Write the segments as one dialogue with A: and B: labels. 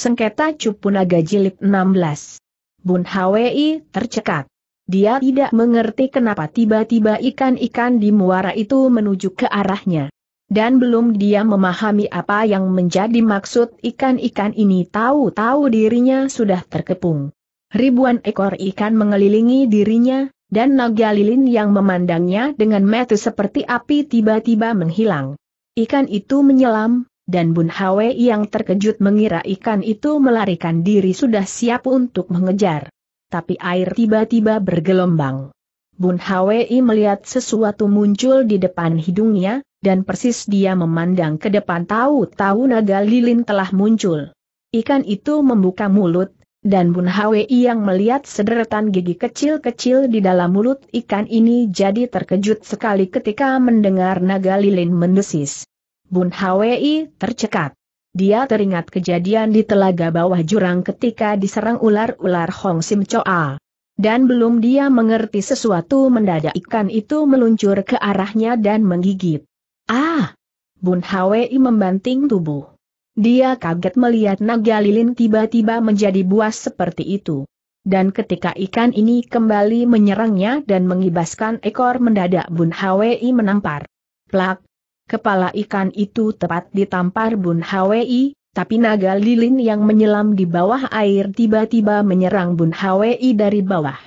A: Sengketa cupu naga Jilid 16. Bun Hwi tercekat. Dia tidak mengerti kenapa tiba-tiba ikan-ikan di muara itu menuju ke arahnya. Dan belum dia memahami apa yang menjadi maksud ikan-ikan ini tahu-tahu dirinya sudah terkepung. Ribuan ekor ikan mengelilingi dirinya, dan naga lilin yang memandangnya dengan mata seperti api tiba-tiba menghilang. Ikan itu menyelam, dan Bun Hwe yang terkejut mengira ikan itu melarikan diri sudah siap untuk mengejar. Tapi air tiba-tiba bergelombang. Bun Hwe melihat sesuatu muncul di depan hidungnya, dan persis dia memandang ke depan tahu-tahu naga lilin telah muncul. Ikan itu membuka mulut, dan Bun Hwi yang melihat sederetan gigi kecil-kecil di dalam mulut ikan ini jadi terkejut sekali ketika mendengar naga lilin mendesis. Bun Hwi tercekat. Dia teringat kejadian di telaga bawah jurang ketika diserang ular-ular Hong Sim Choa. Dan belum dia mengerti sesuatu mendadak ikan itu meluncur ke arahnya dan menggigit. Ah! Bun Hwi membanting tubuh. Dia kaget melihat naga lilin tiba-tiba menjadi buas seperti itu. Dan ketika ikan ini kembali menyerangnya dan mengibaskan ekor mendadak Bun Hwi menampar. Plak, Kepala ikan itu tepat ditampar Bun Hwi, tapi naga lilin yang menyelam di bawah air tiba-tiba menyerang Bun Hwi dari bawah.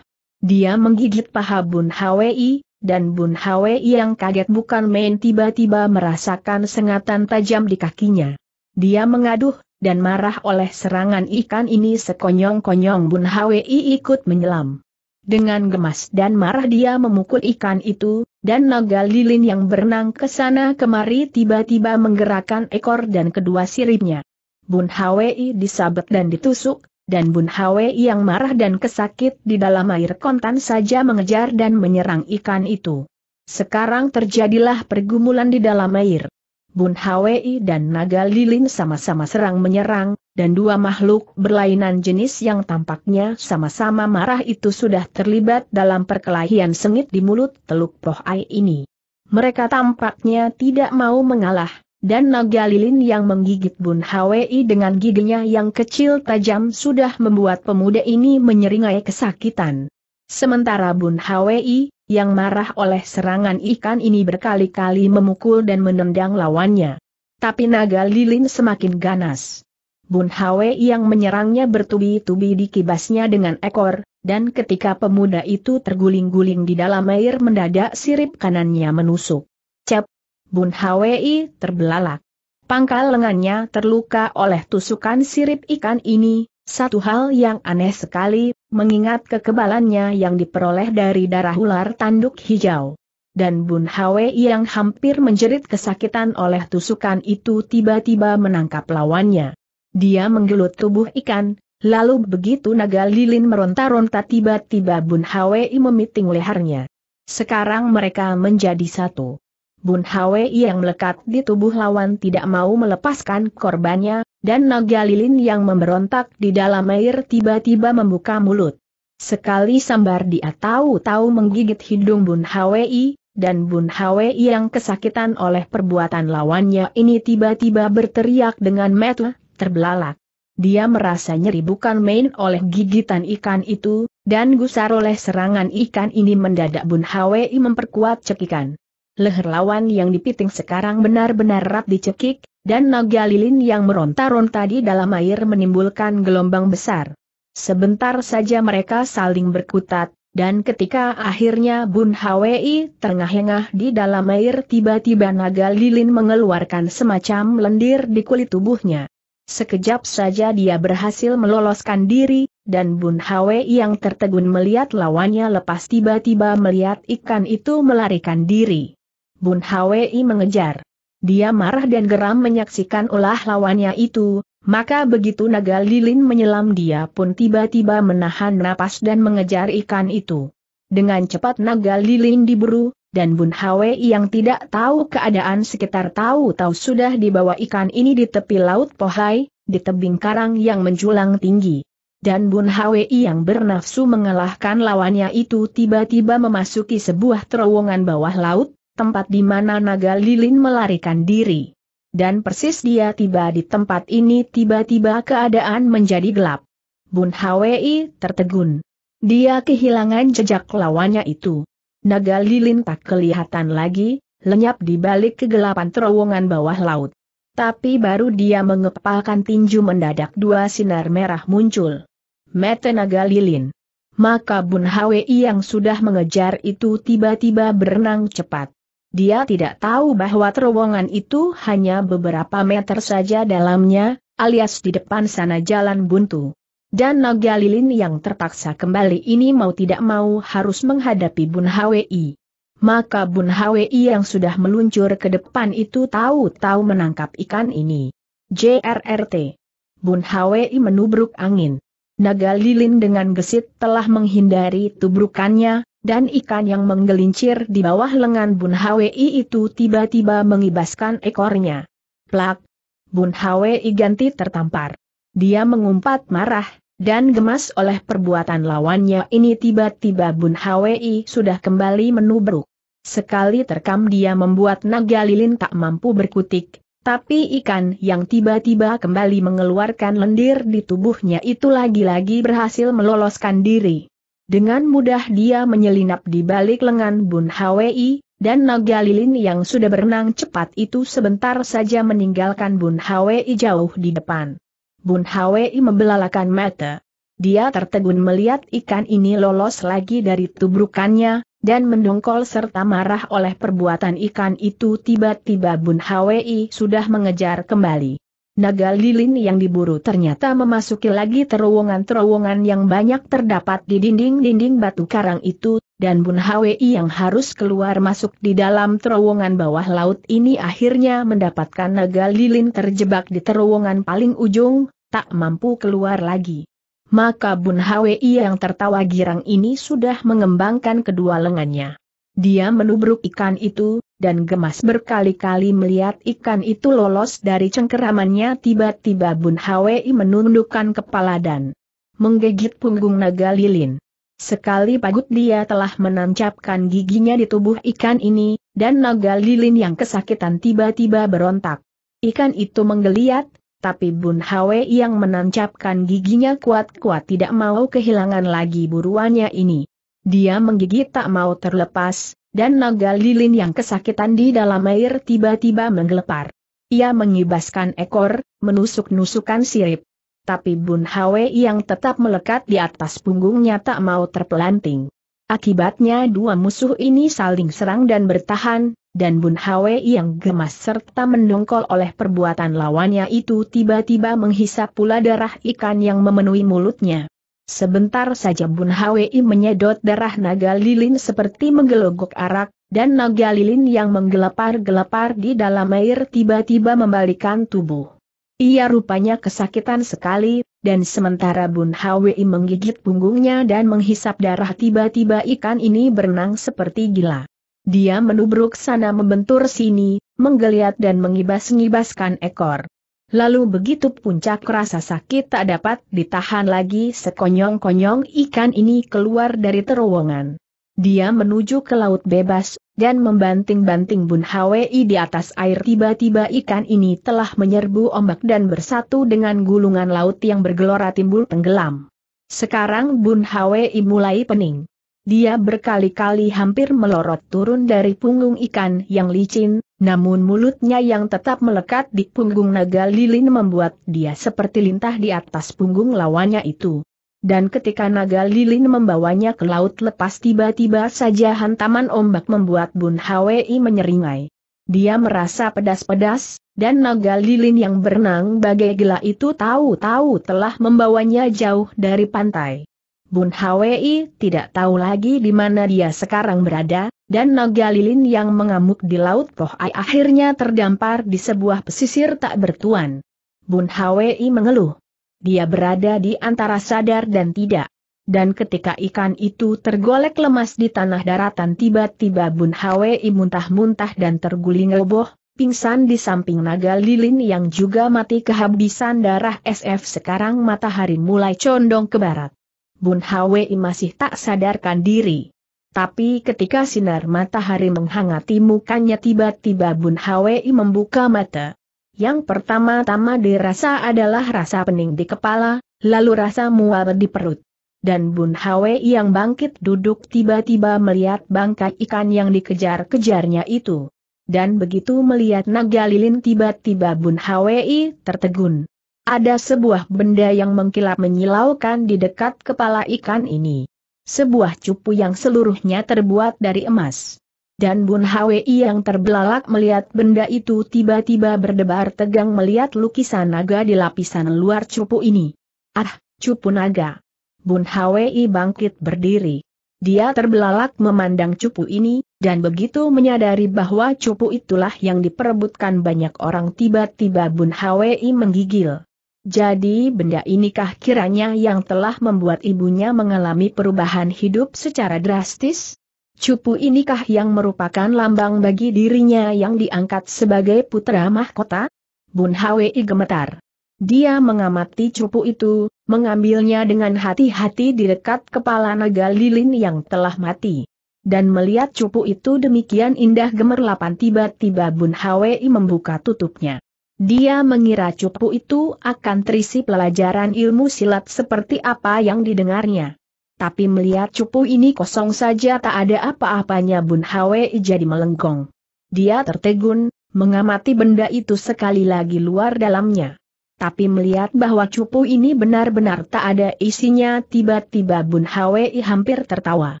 A: Dia menggigit paha Bun Hwi, dan Bun Hwi yang kaget bukan main tiba-tiba merasakan sengatan tajam di kakinya. Dia mengaduh, dan marah oleh serangan ikan ini sekonyong-konyong Bun Hwi ikut menyelam. Dengan gemas dan marah dia memukul ikan itu, dan naga lilin yang berenang ke sana kemari tiba-tiba menggerakkan ekor dan kedua siripnya. Bun Hwi disabet dan ditusuk, dan Bun Hwi yang marah dan kesakit di dalam air kontan saja mengejar dan menyerang ikan itu. Sekarang terjadilah pergumulan di dalam air. Bun Hwi dan Naga Lilin sama-sama serang menyerang, dan dua makhluk berlainan jenis yang tampaknya sama-sama marah itu sudah terlibat dalam perkelahian sengit di mulut Teluk Pohai ini. Mereka tampaknya tidak mau mengalah, dan naga lilin yang menggigit Bun Hwi dengan giginya yang kecil tajam sudah membuat pemuda ini menyeringai kesakitan. Sementara Bun Hwi, yang marah oleh serangan ikan ini berkali-kali memukul dan menendang lawannya. Tapi naga lilin semakin ganas. Bun Hwe yang menyerangnya bertubi-tubi dikibasnya dengan ekor, dan ketika pemuda itu terguling-guling di dalam air mendadak sirip kanannya menusuk. Cep! Bun Hwe terbelalak. Pangkal lengannya terluka oleh tusukan sirip ikan ini, satu hal yang aneh sekali, mengingat kekebalannya yang diperoleh dari darah ular tanduk hijau. Dan Bun Hwe yang hampir menjerit kesakitan oleh tusukan itu tiba-tiba menangkap lawannya. Dia menggelut tubuh ikan, lalu begitu naga lilin meronta-ronta tiba-tiba Bun Hwe memiting lehernya. Sekarang mereka menjadi satu. Bun Hwe yang melekat di tubuh lawan tidak mau melepaskan korbannya, dan naga lilin yang memberontak di dalam air tiba-tiba membuka mulut. Sekali sambar dia tahu-tahu menggigit hidung Bun Hwe, dan Bun Hwe yang kesakitan oleh perbuatan lawannya ini tiba-tiba berteriak dengan metu, terbelalak. Dia merasa nyeri bukan main oleh gigitan ikan itu, dan gusar oleh serangan ikan ini mendadak Bun Hwe memperkuat cekikan leher lawan yang dipiting sekarang benar-benar rap dicekik, dan naga lilin yang meronta-ronta di dalam air menimbulkan gelombang besar. Sebentar saja mereka saling berkutat, dan ketika akhirnya Bun Hwi terengah-engah di dalam air tiba-tiba naga lilin mengeluarkan semacam lendir di kulit tubuhnya. Sekejap saja dia berhasil meloloskan diri, dan Bun Hwi yang tertegun melihat lawannya lepas tiba-tiba melihat ikan itu melarikan diri. Bun Hwi mengejar. Dia marah dan geram menyaksikan ulah lawannya itu, maka begitu naga lilin menyelam dia pun tiba-tiba menahan napas dan mengejar ikan itu. Dengan cepat naga lilin diburu, dan Bun Hwi yang tidak tahu keadaan sekitar tahu-tahu sudah dibawa ikan ini di tepi laut Pohai, di tebing karang yang menjulang tinggi. Dan Bun Hwi yang bernafsu mengalahkan lawannya itu tiba-tiba memasuki sebuah terowongan bawah laut, tempat di mana naga lilin melarikan diri. Dan persis dia tiba di tempat ini tiba-tiba keadaan menjadi gelap. Bun Hwi tertegun. Dia kehilangan jejak lawannya itu. Naga lilin tak kelihatan lagi, lenyap di balik kegelapan terowongan bawah laut. Tapi baru dia mengepalkan tinju mendadak dua sinar merah muncul. Mete naga lilin. Maka Bun Hwi yang sudah mengejar itu tiba-tiba berenang cepat. Dia tidak tahu bahwa terowongan itu hanya beberapa meter saja dalamnya, alias di depan sana jalan buntu. Dan naga lilin yang terpaksa kembali ini mau tidak mau harus menghadapi Bun Hwi. Maka Bun Hwi yang sudah meluncur ke depan itu tahu-tahu menangkap ikan ini. JRRT. Bun Hwi menubruk angin. Naga lilin dengan gesit telah menghindari tubrukannya, dan ikan yang menggelincir di bawah lengan Bun Hwi itu tiba-tiba mengibaskan ekornya. Plak! Bun Hwi ganti tertampar. Dia mengumpat marah, dan gemas oleh perbuatan lawannya ini tiba-tiba Bun Hwi sudah kembali menubruk. Sekali terkam dia membuat naga lilin tak mampu berkutik, tapi ikan yang tiba-tiba kembali mengeluarkan lendir di tubuhnya itu lagi-lagi berhasil meloloskan diri. Dengan mudah dia menyelinap di balik lengan Bun Hwi, dan naga lilin yang sudah berenang cepat itu sebentar saja meninggalkan Bun Hwi jauh di depan. Bun Hwi membelalakan mata. Dia tertegun melihat ikan ini lolos lagi dari tubrukannya, dan mendongkol serta marah oleh perbuatan ikan itu tiba-tiba Bun Hwi sudah mengejar kembali naga lilin yang diburu ternyata memasuki lagi terowongan-terowongan yang banyak terdapat di dinding-dinding batu karang itu, dan Bun Hwi yang harus keluar masuk di dalam terowongan bawah laut ini akhirnya mendapatkan naga lilin terjebak di terowongan paling ujung, tak mampu keluar lagi. Maka Bun Hwi yang tertawa girang ini sudah mengembangkan kedua lengannya. Dia menubruk ikan itu, dan gemas berkali-kali melihat ikan itu lolos dari cengkeramannya tiba-tiba Bun Hwi menundukkan kepala dan menggigit punggung naga lilin. Sekali pagut dia telah menancapkan giginya di tubuh ikan ini, dan naga lilin yang kesakitan tiba-tiba berontak. Ikan itu menggeliat, tapi Bun Hwi yang menancapkan giginya kuat-kuat tidak mau kehilangan lagi buruannya ini. Dia menggigit tak mau terlepas, dan naga lilin yang kesakitan di dalam air tiba-tiba menggelepar. Ia mengibaskan ekor, menusuk-nusukan sirip. Tapi Bun Hwe yang tetap melekat di atas punggungnya tak mau terpelanting. Akibatnya dua musuh ini saling serang dan bertahan, dan Bun Hwe yang gemas serta mendongkol oleh perbuatan lawannya itu tiba-tiba menghisap pula darah ikan yang memenuhi mulutnya. Sebentar saja Bun Hwi menyedot darah naga lilin seperti menggelogok arak, dan naga lilin yang menggelepar-gelepar di dalam air tiba-tiba membalikan tubuh. Ia rupanya kesakitan sekali, dan sementara Bun Hwi menggigit punggungnya dan menghisap darah tiba-tiba ikan ini berenang seperti gila. Dia menubruk sana membentur sini, menggeliat dan mengibas-ngibaskan ekor. Lalu begitu puncak rasa sakit tak dapat ditahan lagi sekonyong-konyong ikan ini keluar dari terowongan. Dia menuju ke laut bebas, dan membanting-banting Bun Hwi di atas air tiba-tiba ikan ini telah menyerbu ombak dan bersatu dengan gulungan laut yang bergelora timbul tenggelam. Sekarang Bun Hwi mulai pening. Dia berkali-kali hampir melorot turun dari punggung ikan yang licin, namun mulutnya yang tetap melekat di punggung naga lilin membuat dia seperti lintah di atas punggung lawannya itu. Dan ketika naga lilin membawanya ke laut lepas tiba-tiba saja hantaman ombak membuat Bun Hwi menyeringai. Dia merasa pedas-pedas, dan naga lilin yang berenang bagai gila itu tahu-tahu telah membawanya jauh dari pantai. Bun Hwi tidak tahu lagi di mana dia sekarang berada, dan naga lilin yang mengamuk di Laut Pohai akhirnya terdampar di sebuah pesisir tak bertuan. Bun Hwi mengeluh. Dia berada di antara sadar dan tidak. Dan ketika ikan itu tergolek lemas di tanah daratan tiba-tiba Bun Hwi muntah-muntah dan terguling roboh, pingsan di samping naga lilin yang juga mati kehabisan darah SF sekarang matahari mulai condong ke barat. Bun Hwi masih tak sadarkan diri. Tapi ketika sinar matahari menghangati mukanya tiba-tiba Bun Hwi membuka mata. Yang pertama-tama dirasa adalah rasa pening di kepala, lalu rasa mual di perut. Dan Bun Hwi yang bangkit duduk tiba-tiba melihat bangkai ikan yang dikejar-kejarnya itu. Dan begitu melihat naga lilin tiba-tiba Bun Hwi tertegun. Ada sebuah benda yang mengkilap menyilaukan di dekat kepala ikan ini. Sebuah cupu yang seluruhnya terbuat dari emas. Dan Bun Hwi yang terbelalak melihat benda itu tiba-tiba berdebar tegang melihat lukisan naga di lapisan luar cupu ini. Ah, cupu naga. Bun Hwi bangkit berdiri. Dia terbelalak memandang cupu ini, dan begitu menyadari bahwa cupu itulah yang diperebutkan banyak orang tiba-tiba Bun Hwi menggigil. Jadi benda inikah kiranya yang telah membuat ibunya mengalami perubahan hidup secara drastis? Cupu inikah yang merupakan lambang bagi dirinya yang diangkat sebagai putra mahkota? Bun Hwi gemetar. Dia mengamati cupu itu, mengambilnya dengan hati-hati di dekat kepala naga lilin yang telah mati dan melihat cupu itu demikian indah gemerlapan tiba-tiba Bun Hwi membuka tutupnya. Dia mengira cupu itu akan terisi pelajaran ilmu silat seperti apa yang didengarnya. Tapi melihat cupu ini kosong saja tak ada apa-apanya Bun Hwei jadi melengkung. Dia tertegun, mengamati benda itu sekali lagi luar dalamnya. Tapi melihat bahwa cupu ini benar-benar tak ada isinya tiba-tiba Bun Hwei hampir tertawa.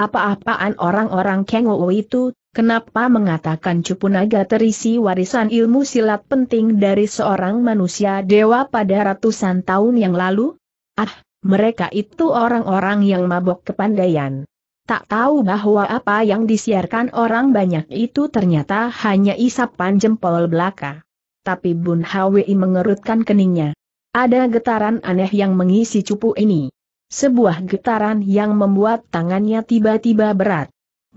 A: Apa-apaan orang-orang Keng itu, Kenapa mengatakan cupu naga terisi warisan ilmu silat penting dari seorang manusia dewa pada ratusan tahun yang lalu? Ah, mereka itu orang-orang yang mabok kepandaian. Tak tahu bahwa apa yang disiarkan orang banyak itu ternyata hanya isapan jempol belaka. Tapi Bun Hwi mengerutkan keningnya. Ada getaran aneh yang mengisi cupu ini. Sebuah getaran yang membuat tangannya tiba-tiba berat.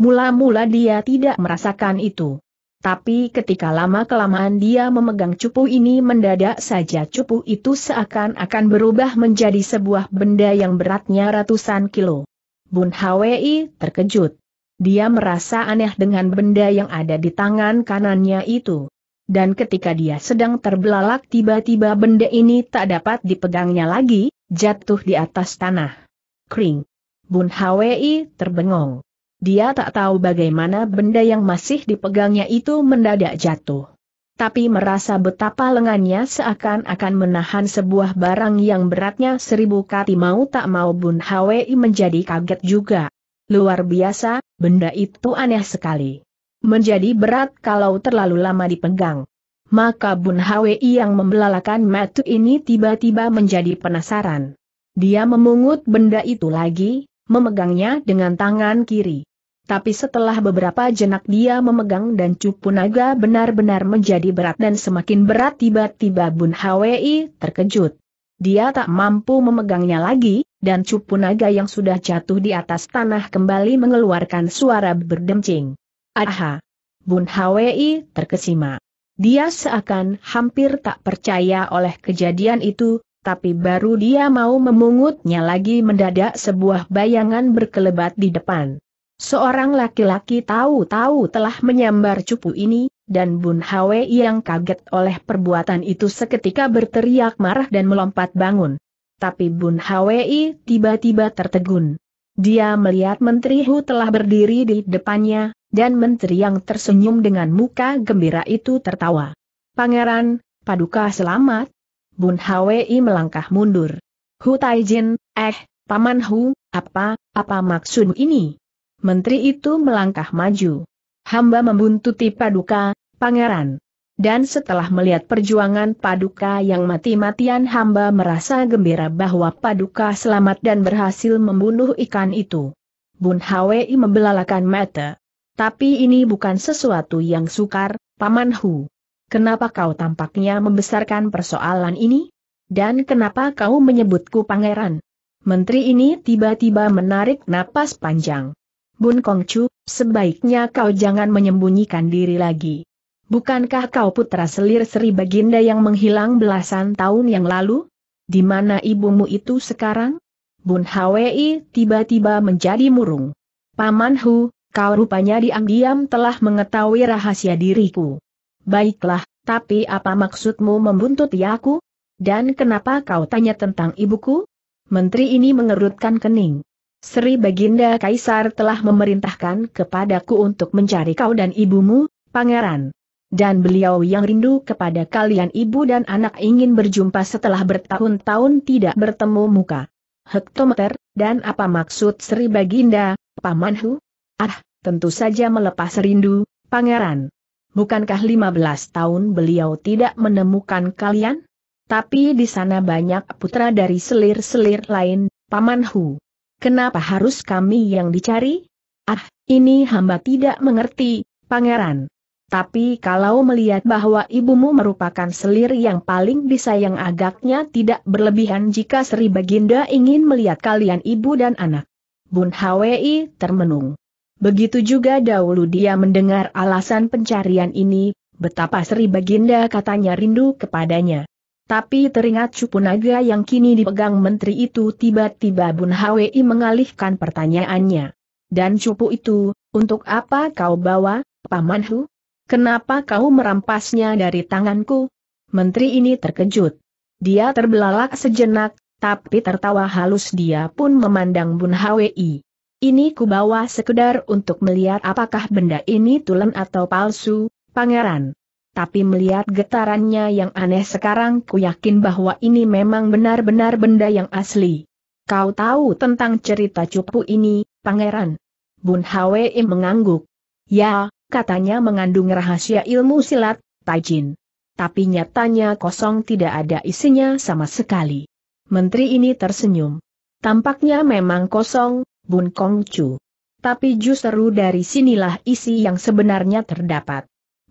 A: Mula-mula dia tidak merasakan itu. Tapi ketika lama-kelamaan dia memegang cupu ini mendadak saja cupu itu seakan-akan berubah menjadi sebuah benda yang beratnya ratusan kilo. Bun Hwi terkejut. Dia merasa aneh dengan benda yang ada di tangan kanannya itu. Dan ketika dia sedang terbelalak tiba-tiba benda ini tak dapat dipegangnya lagi, jatuh di atas tanah. Kring. Bun Hwi terbengong. Dia tak tahu bagaimana benda yang masih dipegangnya itu mendadak jatuh. Tapi merasa betapa lengannya seakan-akan menahan sebuah barang yang beratnya seribu kati mau tak mau Bun Hwi menjadi kaget juga. Luar biasa, benda itu aneh sekali. Menjadi berat kalau terlalu lama dipegang. Maka Bun Hwi yang membelalakan matu ini tiba-tiba menjadi penasaran. Dia memungut benda itu lagi, memegangnya dengan tangan kiri. Tapi setelah beberapa jenak dia memegang dan cupu naga benar-benar menjadi berat dan semakin berat tiba-tiba Bun Hwi terkejut. Dia tak mampu memegangnya lagi, dan cupu naga yang sudah jatuh di atas tanah kembali mengeluarkan suara berdemcing. Aha! Bun Hwi terkesima. Dia seakan hampir tak percaya oleh kejadian itu, tapi baru dia mau memungutnya lagi mendadak sebuah bayangan berkelebat di depan. Seorang laki-laki tahu-tahu telah menyambar cupu ini, dan Bun Hwe yang kaget oleh perbuatan itu seketika berteriak marah dan melompat bangun. Tapi Bun Hwe tiba-tiba tertegun. Dia melihat Menteri Hu telah berdiri di depannya, dan Menteri yang tersenyum dengan muka gembira itu tertawa. Pangeran, paduka selamat. Bun Hwe melangkah mundur. Hu Taijin, eh, Paman Hu, apa, apa maksud ini? menteri itu melangkah maju. Hamba membuntuti Paduka, Pangeran. Dan setelah melihat perjuangan Paduka yang mati-matian hamba merasa gembira bahwa Paduka selamat dan berhasil membunuh ikan itu. Bun Hwi membelalakan mata. Tapi ini bukan sesuatu yang sukar, Paman Hu. Kenapa kau tampaknya membesarkan persoalan ini? Dan kenapa kau menyebutku pangeran? Menteri ini tiba-tiba menarik napas panjang. Bun Kongcu, sebaiknya kau jangan menyembunyikan diri lagi. Bukankah kau putra selir Sri Baginda yang menghilang belasan tahun yang lalu? Di mana ibumu itu sekarang? Bun Hwi tiba-tiba menjadi murung. Paman Hu, kau rupanya diam-diam telah mengetahui rahasia diriku. Baiklah, tapi apa maksudmu membuntuti aku? Dan kenapa kau tanya tentang ibuku? Menteri ini mengerutkan kening. Sri Baginda Kaisar telah memerintahkan kepadaku untuk mencari kau dan ibumu, pangeran. Dan beliau yang rindu kepada kalian ibu dan anak ingin berjumpa setelah bertahun-tahun tidak bertemu muka. Hektometer, dan apa maksud Sri Baginda, Pamanhu? Ah, tentu saja melepas rindu, pangeran. Bukankah 15 tahun beliau tidak menemukan kalian? Tapi di sana banyak putra dari selir-selir lain, Pamanhu. Kenapa harus kami yang dicari? Ah, ini hamba tidak mengerti, pangeran. Tapi kalau melihat bahwa ibumu merupakan selir yang paling disayang agaknya tidak berlebihan jika Sri Baginda ingin melihat kalian ibu dan anak. Bun Hwi termenung. Begitu juga dahulu dia mendengar alasan pencarian ini, betapa Sri Baginda katanya rindu kepadanya. Tapi teringat cupu naga yang kini dipegang menteri itu tiba-tiba Bun Hwi mengalihkan pertanyaannya. Dan cupu itu, untuk apa kau bawa, Paman Hu? Kenapa kau merampasnya dari tanganku? Menteri ini terkejut. Dia terbelalak sejenak, tapi tertawa halus dia pun memandang Bun Hwi. Ini ku bawa sekedar untuk melihat apakah benda ini tulen atau palsu, pangeran tapi melihat getarannya yang aneh sekarang ku yakin bahwa ini memang benar-benar benda yang asli. Kau tahu tentang cerita cupu ini, pangeran? Bun Hwee mengangguk. Ya, katanya mengandung rahasia ilmu silat, Taijin. Tapi nyatanya kosong tidak ada isinya sama sekali. Menteri ini tersenyum. Tampaknya memang kosong, Bun Kong Kongcu. Tapi justru dari sinilah isi yang sebenarnya terdapat.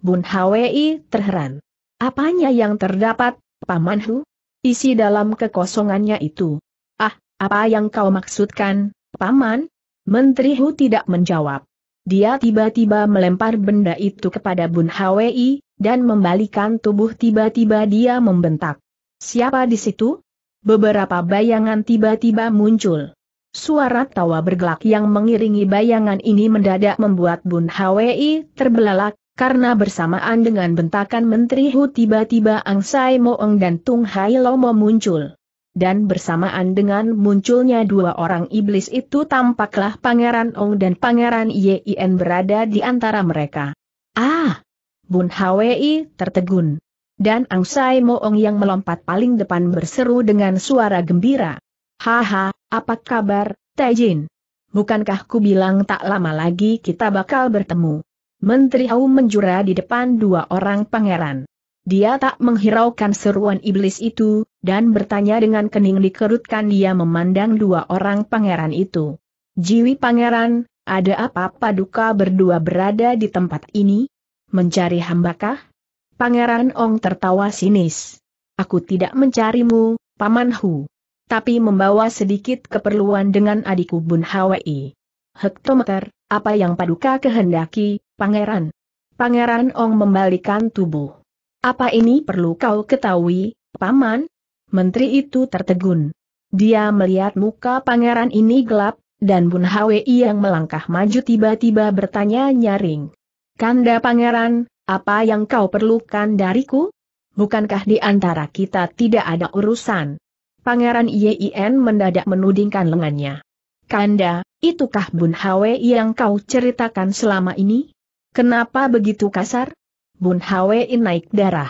A: Bun Hwi terheran. Apanya yang terdapat, Paman Hu? Isi dalam kekosongannya itu. Ah, apa yang kau maksudkan, Paman? Menteri Hu tidak menjawab. Dia tiba-tiba melempar benda itu kepada Bun Hwi, dan membalikan tubuh tiba-tiba dia membentak. Siapa di situ? Beberapa bayangan tiba-tiba muncul. Suara tawa bergelak yang mengiringi bayangan ini mendadak membuat Bun Hwi terbelalak, karena bersamaan dengan bentakan Menteri Hu tiba-tiba Ang Sai Moeng dan Tung Hai Lomo muncul. Dan bersamaan dengan munculnya dua orang iblis itu tampaklah Pangeran Ong dan Pangeran Yin berada di antara mereka. Ah! Bun Hwi tertegun. Dan Ang Sai Moeng yang melompat paling depan berseru dengan suara gembira. Haha, apa kabar, Taijin? Bukankah ku bilang tak lama lagi kita bakal bertemu? Menteri Hau menjura di depan dua orang pangeran. Dia tak menghiraukan seruan iblis itu, dan bertanya dengan kening dikerutkan dia memandang dua orang pangeran itu. Jiwi pangeran, ada apa paduka berdua berada di tempat ini? Mencari hambakah? Pangeran Ong tertawa sinis. Aku tidak mencarimu, Paman Hu. Tapi membawa sedikit keperluan dengan adikku Bun Hwi. Hektometer, apa yang paduka kehendaki, Pangeran. Pangeran Ong membalikan tubuh. Apa ini perlu kau ketahui, Paman? Menteri itu tertegun. Dia melihat muka pangeran ini gelap, dan Bun Hwi yang melangkah maju tiba-tiba bertanya nyaring. Kanda pangeran, apa yang kau perlukan dariku? Bukankah di antara kita tidak ada urusan? Pangeran Yin mendadak menudingkan lengannya. Kanda, itukah Bun Hwi yang kau ceritakan selama ini? Kenapa begitu kasar? Bun Hwein naik darah.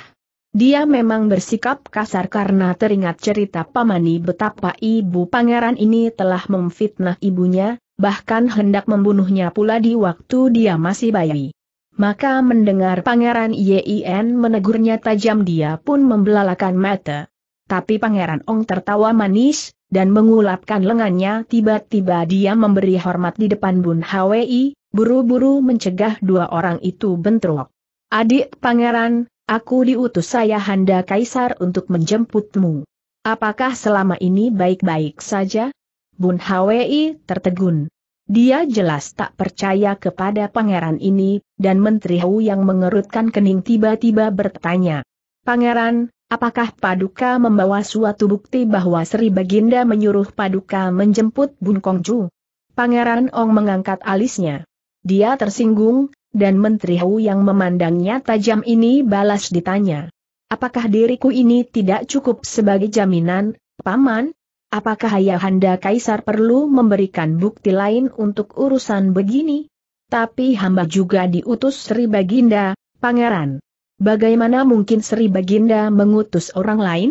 A: Dia memang bersikap kasar karena teringat cerita Pamani betapa ibu pangeran ini telah memfitnah ibunya, bahkan hendak membunuhnya pula di waktu dia masih bayi. Maka mendengar pangeran Yin menegurnya tajam dia pun membelalakan mata. Tapi pangeran Ong tertawa manis, dan mengulapkan lengannya tiba-tiba dia memberi hormat di depan Bun Hwi, buru-buru mencegah dua orang itu bentrok. Adik pangeran, aku diutus saya Handa Kaisar untuk menjemputmu. Apakah selama ini baik-baik saja? Bun Hwi tertegun. Dia jelas tak percaya kepada pangeran ini, dan Menteri Hu yang mengerutkan kening tiba-tiba bertanya. Pangeran, apakah Paduka membawa suatu bukti bahwa Sri Baginda menyuruh Paduka menjemput Bun Kongju? Pangeran Ong mengangkat alisnya. Dia tersinggung, dan Menteri Hu yang memandangnya tajam ini balas ditanya. Apakah diriku ini tidak cukup sebagai jaminan, Paman? Apakah Ayahanda Kaisar perlu memberikan bukti lain untuk urusan begini? Tapi hamba juga diutus Sri Baginda, Pangeran. Bagaimana mungkin Sri Baginda mengutus orang lain?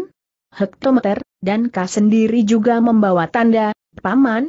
A: Hektometer, dan kau sendiri juga membawa tanda, Paman,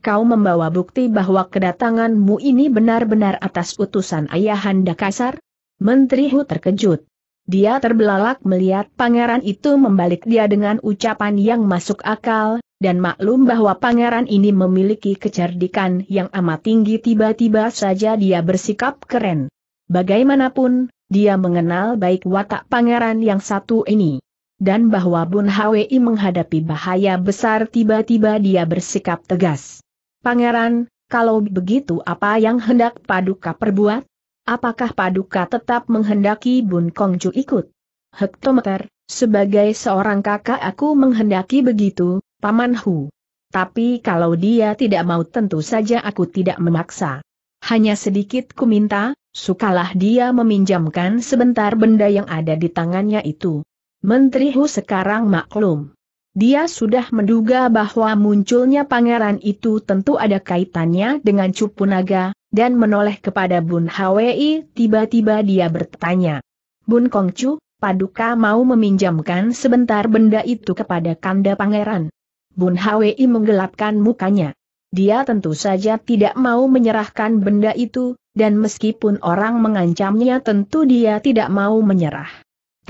A: kau membawa bukti bahwa kedatanganmu ini benar-benar atas utusan Ayahanda Kasar? Menteri Hu terkejut. Dia terbelalak melihat pangeran itu membalik dia dengan ucapan yang masuk akal, dan maklum bahwa pangeran ini memiliki kecerdikan yang amat tinggi tiba-tiba saja dia bersikap keren. Bagaimanapun, dia mengenal baik watak pangeran yang satu ini. Dan bahwa Bun Hwi menghadapi bahaya besar tiba-tiba dia bersikap tegas. Pangeran, kalau begitu apa yang hendak Paduka perbuat? Apakah Paduka tetap menghendaki Bun Kongju ikut? Hektometer, sebagai seorang kakak aku menghendaki begitu, Paman Hu. Tapi kalau dia tidak mau tentu saja aku tidak memaksa. Hanya sedikit ku minta, sukalah dia meminjamkan sebentar benda yang ada di tangannya itu. Menteri Hu sekarang maklum. Dia sudah menduga bahwa munculnya pangeran itu tentu ada kaitannya dengan cupu naga, dan menoleh kepada Bun Hwi, tiba-tiba dia bertanya. Bun Kongcu, Paduka mau meminjamkan sebentar benda itu kepada kanda pangeran. Bun Hwi menggelapkan mukanya. Dia tentu saja tidak mau menyerahkan benda itu, dan meskipun orang mengancamnya tentu dia tidak mau menyerah.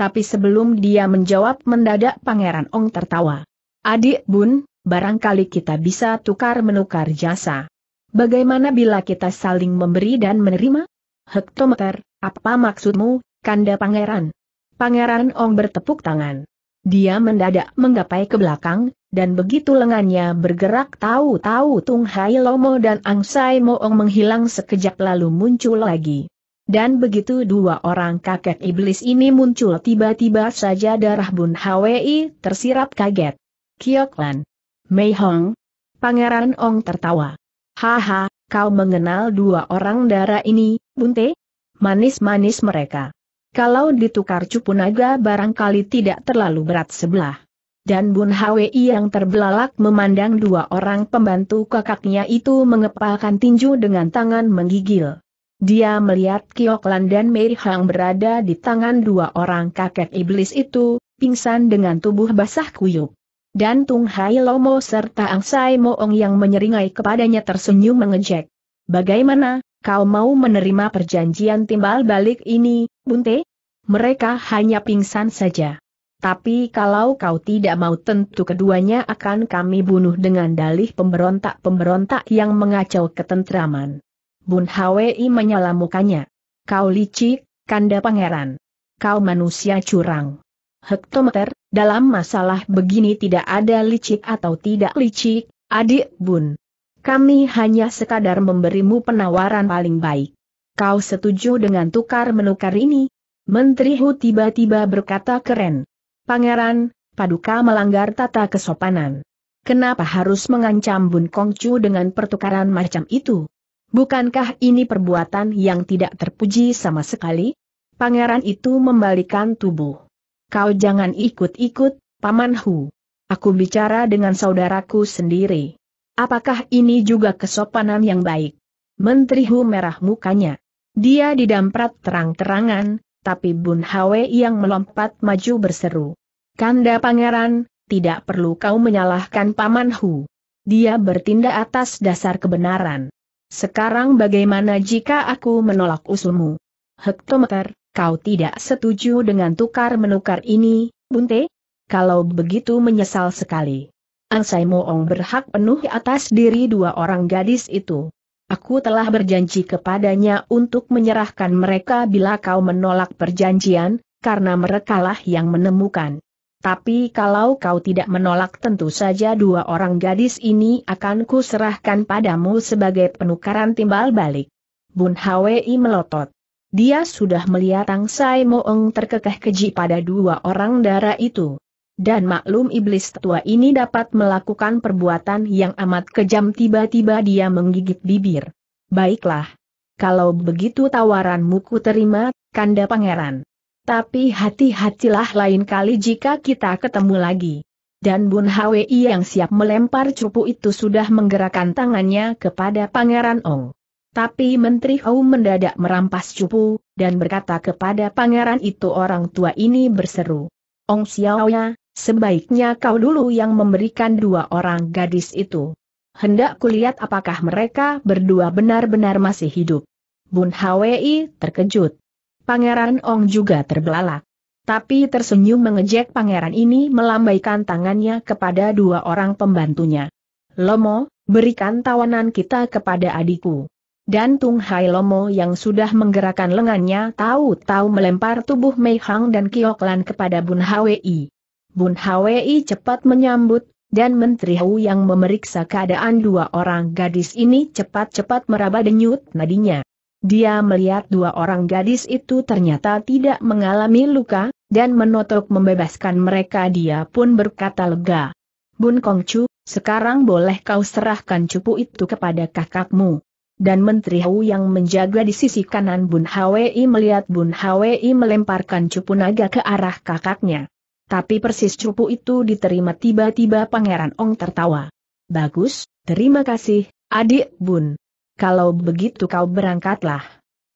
A: Tapi sebelum dia menjawab mendadak Pangeran Ong tertawa. Adik Bun, barangkali kita bisa tukar-menukar jasa. Bagaimana bila kita saling memberi dan menerima? Hektometer, apa maksudmu, kanda pangeran? Pangeran Ong bertepuk tangan. Dia mendadak menggapai ke belakang, dan begitu lengannya bergerak tahu-tahu Tung Hai Lomo dan Ang Sai Moong menghilang sekejap lalu muncul lagi. Dan begitu dua orang kakek iblis ini muncul tiba-tiba saja darah Bun Hwi tersirap kaget. Kiok Mei Hong. Pangeran Ong tertawa. Haha, kau mengenal dua orang darah ini, Bunte? Manis-manis mereka. Kalau ditukar cupu naga barangkali tidak terlalu berat sebelah. Dan Bun Hwi yang terbelalak memandang dua orang pembantu kakaknya itu mengepalkan tinju dengan tangan menggigil. Dia melihat Kioklan dan Mei Hang berada di tangan dua orang kakek iblis itu, pingsan dengan tubuh basah kuyup. Dan Tung Hai Lomo serta Ang Sai Moong yang menyeringai kepadanya tersenyum mengejek. Bagaimana, kau mau menerima perjanjian timbal balik ini, Bunte? Mereka hanya pingsan saja. Tapi kalau kau tidak mau tentu keduanya akan kami bunuh dengan dalih pemberontak-pemberontak yang mengacau ketentraman. Bun Hwi menyala mukanya. Kau licik, kanda pangeran. Kau manusia curang. Hektometer, dalam masalah begini tidak ada licik atau tidak licik, adik bun. Kami hanya sekadar memberimu penawaran paling baik. Kau setuju dengan tukar-menukar ini? Menteri Hu tiba-tiba berkata keren. Pangeran, paduka melanggar tata kesopanan. Kenapa harus mengancam Bun Kongcu dengan pertukaran macam itu? Bukankah ini perbuatan yang tidak terpuji sama sekali? Pangeran itu membalikan tubuh. Kau jangan ikut-ikut, Paman Hu. Aku bicara dengan saudaraku sendiri. Apakah ini juga kesopanan yang baik? Menteri Hu merah mukanya. Dia didamprat terang-terangan, tapi Bun Hwe yang melompat maju berseru. Kanda pangeran, tidak perlu kau menyalahkan Paman Hu. Dia bertindak atas dasar kebenaran. Sekarang bagaimana jika aku menolak usulmu? Hektometer, kau tidak setuju dengan tukar-menukar ini, Bunte? Kalau begitu menyesal sekali. Angsai Moong berhak penuh atas diri dua orang gadis itu. Aku telah berjanji kepadanya untuk menyerahkan mereka bila kau menolak perjanjian, karena merekalah yang menemukan. Tapi kalau kau tidak menolak tentu saja dua orang gadis ini akan kuserahkan padamu sebagai penukaran timbal balik. Bun Hwi melotot. Dia sudah melihat Tang Sai Moeng terkekeh keji pada dua orang darah itu. Dan maklum iblis tua ini dapat melakukan perbuatan yang amat kejam tiba-tiba dia menggigit bibir. Baiklah. Kalau begitu tawaranmu ku terima, Kanda Pangeran. Tapi hati-hatilah lain kali jika kita ketemu lagi. Dan Bun Hwi yang siap melempar cupu itu sudah menggerakkan tangannya kepada Pangeran Ong. Tapi Menteri Hou mendadak merampas cupu, dan berkata kepada pangeran itu orang tua ini berseru. Ong Xiaoya, sebaiknya kau dulu yang memberikan dua orang gadis itu. Hendak kulihat apakah mereka berdua benar-benar masih hidup. Bun Hwi terkejut. Pangeran Ong juga terbelalak. Tapi tersenyum mengejek pangeran ini melambaikan tangannya kepada dua orang pembantunya. Lomo, berikan tawanan kita kepada adikku. Dan Tung Hai Lomo yang sudah menggerakkan lengannya tahu-tahu melempar tubuh Mei Hang dan Kioklan kepada Bun Hwi. Bun Hwi cepat menyambut, dan Menteri Hu yang memeriksa keadaan dua orang gadis ini cepat-cepat meraba denyut nadinya. Dia melihat dua orang gadis itu ternyata tidak mengalami luka, dan menotok membebaskan mereka dia pun berkata lega. Bun Kongcu, sekarang boleh kau serahkan cupu itu kepada kakakmu. Dan Menteri Hau yang menjaga di sisi kanan Bun Hwi melihat Bun Hwi melemparkan cupu naga ke arah kakaknya. Tapi persis cupu itu diterima tiba-tiba Pangeran Ong tertawa. Bagus, terima kasih, adik Bun kalau begitu kau berangkatlah.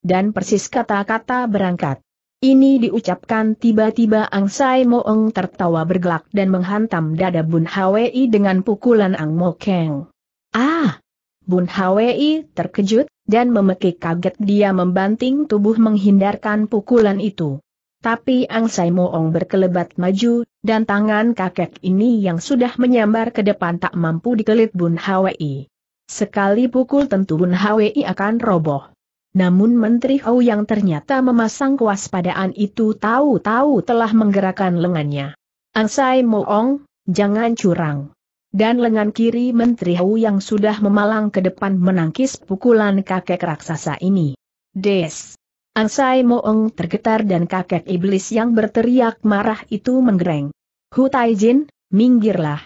A: Dan persis kata-kata berangkat. Ini diucapkan tiba-tiba Ang Sai Moeng tertawa bergelak dan menghantam dada Bun Hwi dengan pukulan Ang Mo Keng. Ah! Bun Hwi terkejut, dan memekik kaget dia membanting tubuh menghindarkan pukulan itu. Tapi Ang Sai Moong berkelebat maju, dan tangan kakek ini yang sudah menyambar ke depan tak mampu dikelit Bun Hwi. Sekali pukul tentu Bun Hwi akan roboh. Namun Menteri Hou yang ternyata memasang kewaspadaan itu tahu-tahu telah menggerakkan lengannya. Ansai Moong, jangan curang. Dan lengan kiri Menteri Hou yang sudah memalang ke depan menangkis pukulan kakek raksasa ini. Des! Ansai Moong tergetar dan kakek iblis yang berteriak marah itu menggereng. Hu Taijin, minggirlah.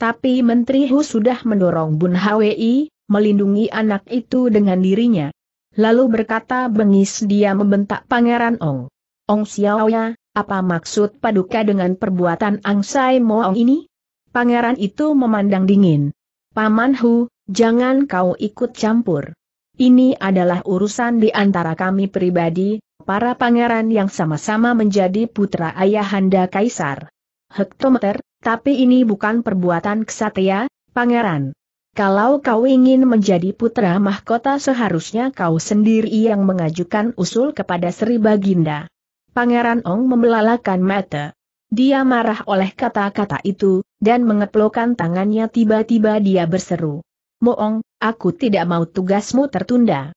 A: Tapi Menteri Hu sudah mendorong Bun Hwi, melindungi anak itu dengan dirinya. Lalu berkata bengis dia membentak Pangeran Ong. Ong Xiaoya, apa maksud paduka dengan perbuatan Ang Sai Moong ini? Pangeran itu memandang dingin. Paman Hu, jangan kau ikut campur. Ini adalah urusan di antara kami pribadi, para pangeran yang sama-sama menjadi putra ayahanda kaisar. Hektometer, tapi ini bukan perbuatan kesatria, pangeran. Kalau kau ingin menjadi putra mahkota seharusnya kau sendiri yang mengajukan usul kepada Sri Baginda. Pangeran Ong membelalakan mata. Dia marah oleh kata-kata itu, dan mengeplokan tangannya tiba-tiba dia berseru. Moong, aku tidak mau tugasmu tertunda.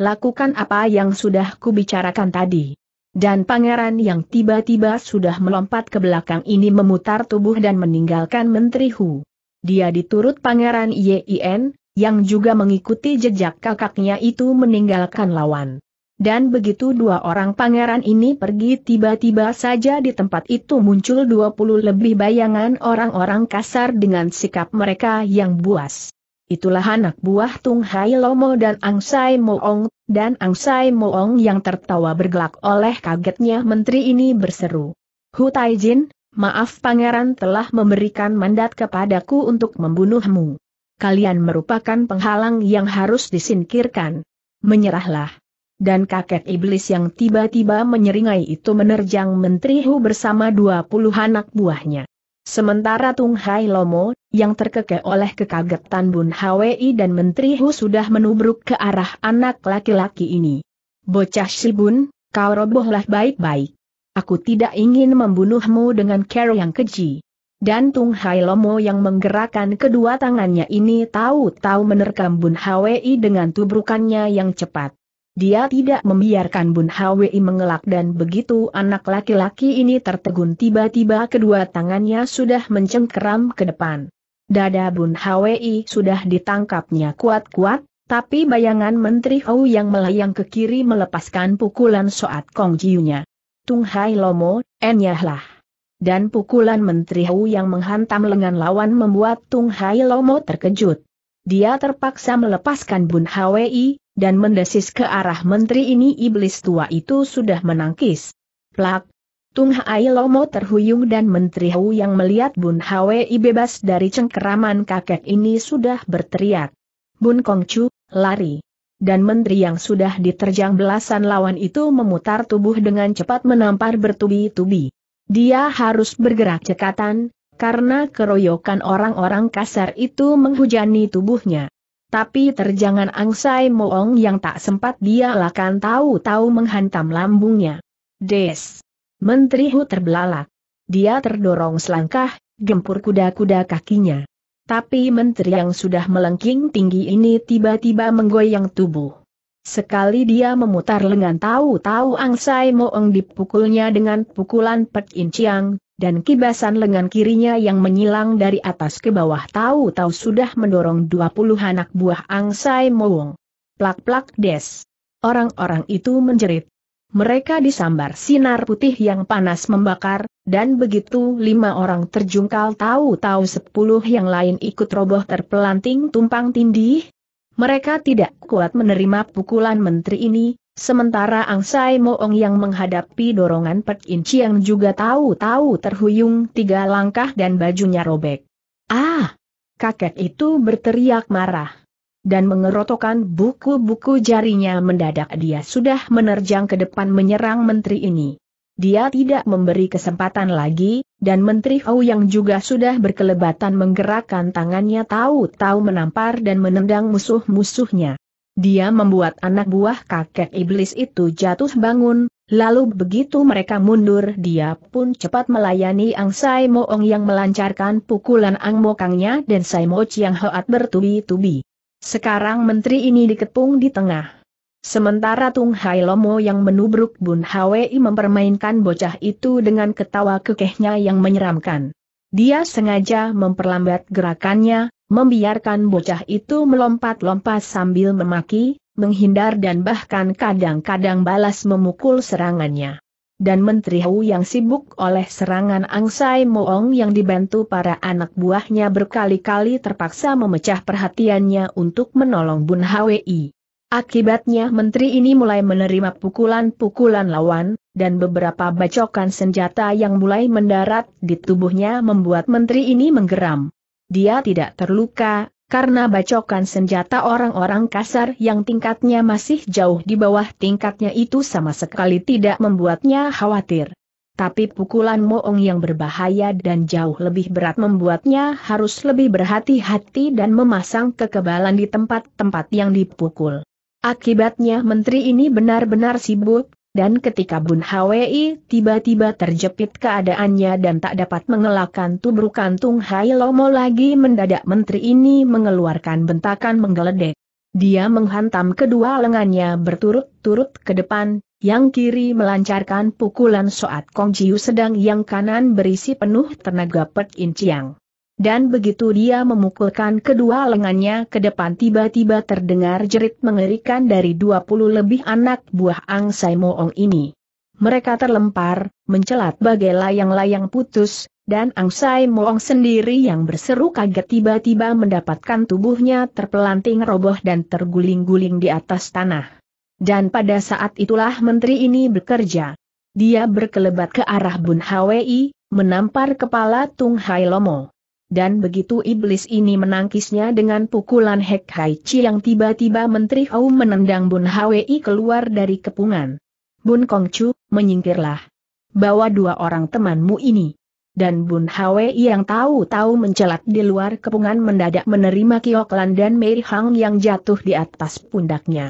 A: Lakukan apa yang sudah kubicarakan tadi. Dan pangeran yang tiba-tiba sudah melompat ke belakang ini memutar tubuh dan meninggalkan Menteri Hu. Dia diturut pangeran Yin, yang juga mengikuti jejak kakaknya itu meninggalkan lawan. Dan begitu dua orang pangeran ini pergi tiba-tiba saja di tempat itu muncul 20 lebih bayangan orang-orang kasar dengan sikap mereka yang buas. Itulah anak buah Tung Hai Lomo dan Ang Sai Moong, dan Angsai Moong yang tertawa bergelak oleh kagetnya menteri ini berseru. Hu Taijin, maaf pangeran telah memberikan mandat kepadaku untuk membunuhmu. Kalian merupakan penghalang yang harus disingkirkan. Menyerahlah. Dan kakek iblis yang tiba-tiba menyeringai itu menerjang menteri Hu bersama dua puluh anak buahnya. Sementara Tung Hai Lomo, yang terkekeh oleh kekagetan Bun Hwi dan Menteri Hu sudah menubruk ke arah anak laki-laki ini. Bocah si Bun, kau robohlah baik-baik. Aku tidak ingin membunuhmu dengan cara yang keji. Dan Tung Hai Lomo yang menggerakkan kedua tangannya ini tahu-tahu menerkam Bun Hwi dengan tubrukannya yang cepat. Dia tidak membiarkan Bun Hwi mengelak dan begitu anak laki-laki ini tertegun tiba-tiba kedua tangannya sudah mencengkeram ke depan. Dada Bun Hwi sudah ditangkapnya kuat-kuat, tapi bayangan Menteri Hou yang melayang ke kiri melepaskan pukulan Soat Kong Jiunya. Tung Hai Lomo, enyahlah. Dan pukulan Menteri Hou yang menghantam lengan lawan membuat Tung Hai Lomo terkejut. Dia terpaksa melepaskan Bun Hwi, dan mendesis ke arah menteri ini iblis tua itu sudah menangkis. Plak! Tung Hai Lomo terhuyung dan Menteri Hu yang melihat Bun Hwi bebas dari cengkeraman kakek ini sudah berteriak. Bun Chu, lari! Dan menteri yang sudah diterjang belasan lawan itu memutar tubuh dengan cepat menampar bertubi-tubi. Dia harus bergerak cekatan, karena keroyokan orang-orang kasar itu menghujani tubuhnya. Tapi terjangan angsai moong yang tak sempat dia lakan tahu-tahu menghantam lambungnya. Des! Menteri Hu terbelalak. Dia terdorong selangkah, gempur kuda-kuda kakinya. Tapi menteri yang sudah melengking tinggi ini tiba-tiba menggoyang tubuh. Sekali dia memutar lengan tahu-tahu Ang Sai Moeng dipukulnya dengan pukulan Pek Chiang, dan kibasan lengan kirinya yang menyilang dari atas ke bawah tahu-tahu sudah mendorong dua puluh anak buah Ang Sai Moeng. Plak-plak des. Orang-orang itu menjerit. Mereka disambar sinar putih yang panas membakar, dan begitu lima orang terjungkal tahu-tahu sepuluh yang lain ikut roboh terpelanting tumpang tindih, mereka tidak kuat menerima pukulan menteri ini, sementara Ang Sai Moong yang menghadapi dorongan Pek In Chiang juga tahu-tahu terhuyung tiga langkah dan bajunya robek. Ah! Kakek itu berteriak marah. Dan mengerotokan buku-buku jarinya mendadak dia sudah menerjang ke depan menyerang menteri ini. Dia tidak memberi kesempatan lagi, dan Menteri Hou yang juga sudah berkelebatan menggerakkan tangannya tahu-tahu menampar dan menendang musuh-musuhnya. Dia membuat anak buah kakek iblis itu jatuh bangun, lalu begitu mereka mundur dia pun cepat melayani Ang Sai Moong yang melancarkan pukulan Ang Mokangnya dan Sai Mo Chiang Hoat bertubi-tubi. Sekarang menteri ini dikepung di tengah. Sementara Tung Hai Lomo yang menubruk Bun Hwi mempermainkan bocah itu dengan ketawa kekehnya yang menyeramkan. Dia sengaja memperlambat gerakannya, membiarkan bocah itu melompat-lompat sambil memaki, menghindar dan bahkan kadang-kadang balas memukul serangannya. Dan Menteri Hu yang sibuk oleh serangan Angsai Moong yang dibantu para anak buahnya berkali-kali terpaksa memecah perhatiannya untuk menolong Bun Hwi. Akibatnya menteri ini mulai menerima pukulan-pukulan lawan, dan beberapa bacokan senjata yang mulai mendarat di tubuhnya membuat menteri ini menggeram. Dia tidak terluka, karena bacokan senjata orang-orang kasar yang tingkatnya masih jauh di bawah tingkatnya itu sama sekali tidak membuatnya khawatir. Tapi pukulan Moong yang berbahaya dan jauh lebih berat membuatnya harus lebih berhati-hati dan memasang kekebalan di tempat-tempat yang dipukul. Akibatnya menteri ini benar-benar sibuk, dan ketika Bun Hwi tiba-tiba terjepit keadaannya dan tak dapat mengelakkan tubuh kantung Hai Lomo lagi mendadak menteri ini mengeluarkan bentakan menggeledek. Dia menghantam kedua lengannya berturut-turut ke depan, yang kiri melancarkan pukulan soat Kong Jiu sedang yang kanan berisi penuh tenaga Pek In Chiang dan begitu dia memukulkan kedua lengannya ke depan tiba-tiba terdengar jerit mengerikan dari 20 lebih anak buah Ang Sai Moong ini. Mereka terlempar, mencelat bagai layang-layang putus, dan Ang Sai Moong sendiri yang berseru kaget tiba-tiba mendapatkan tubuhnya terpelanting roboh dan terguling-guling di atas tanah. Dan pada saat itulah menteri ini bekerja. Dia berkelebat ke arah Bun Hwi, menampar kepala Tung Hai Lomo dan begitu iblis ini menangkisnya dengan pukulan Hek Hai Chi yang tiba-tiba Menteri Hau menendang Bun Hwi keluar dari kepungan. Bun Kong Chu, menyingkirlah. Bawa dua orang temanmu ini. Dan Bun Hwi yang tahu-tahu mencelat di luar kepungan mendadak menerima Lan dan Mei Hang yang jatuh di atas pundaknya.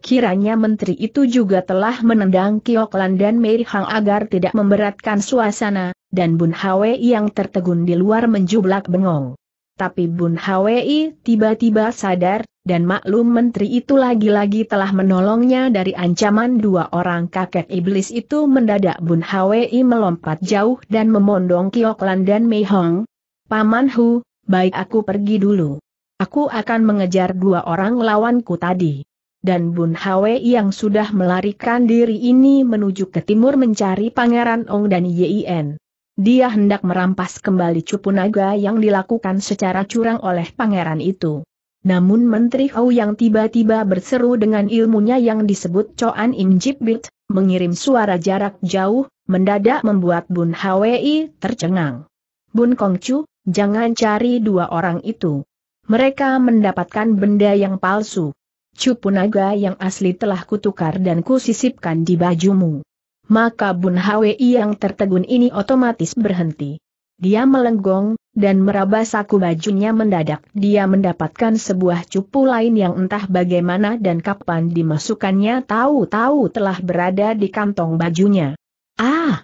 A: Kiranya menteri itu juga telah menendang Lan dan Mei Hang agar tidak memberatkan suasana, dan Bun Hwi yang tertegun di luar menjublak bengong. Tapi Bun Hwi tiba-tiba sadar, dan maklum menteri itu lagi-lagi telah menolongnya dari ancaman dua orang kakek iblis itu mendadak Bun Hwi melompat jauh dan memondong Kioklan dan Mei Hong. Paman Hu, baik aku pergi dulu. Aku akan mengejar dua orang lawanku tadi dan Bun Hwi yang sudah melarikan diri ini menuju ke timur mencari Pangeran Ong dan Yien. Dia hendak merampas kembali cupu naga yang dilakukan secara curang oleh pangeran itu. Namun Menteri Hou yang tiba-tiba berseru dengan ilmunya yang disebut Choan Im Jibbit, mengirim suara jarak jauh, mendadak membuat Bun Hwi tercengang. Bun Kongcu, jangan cari dua orang itu. Mereka mendapatkan benda yang palsu. Cupu naga yang asli telah kutukar dan kusisipkan di bajumu maka Bun Hwi yang tertegun ini otomatis berhenti. Dia melenggong, dan meraba saku bajunya mendadak. Dia mendapatkan sebuah cupu lain yang entah bagaimana dan kapan dimasukkannya tahu-tahu telah berada di kantong bajunya. Ah!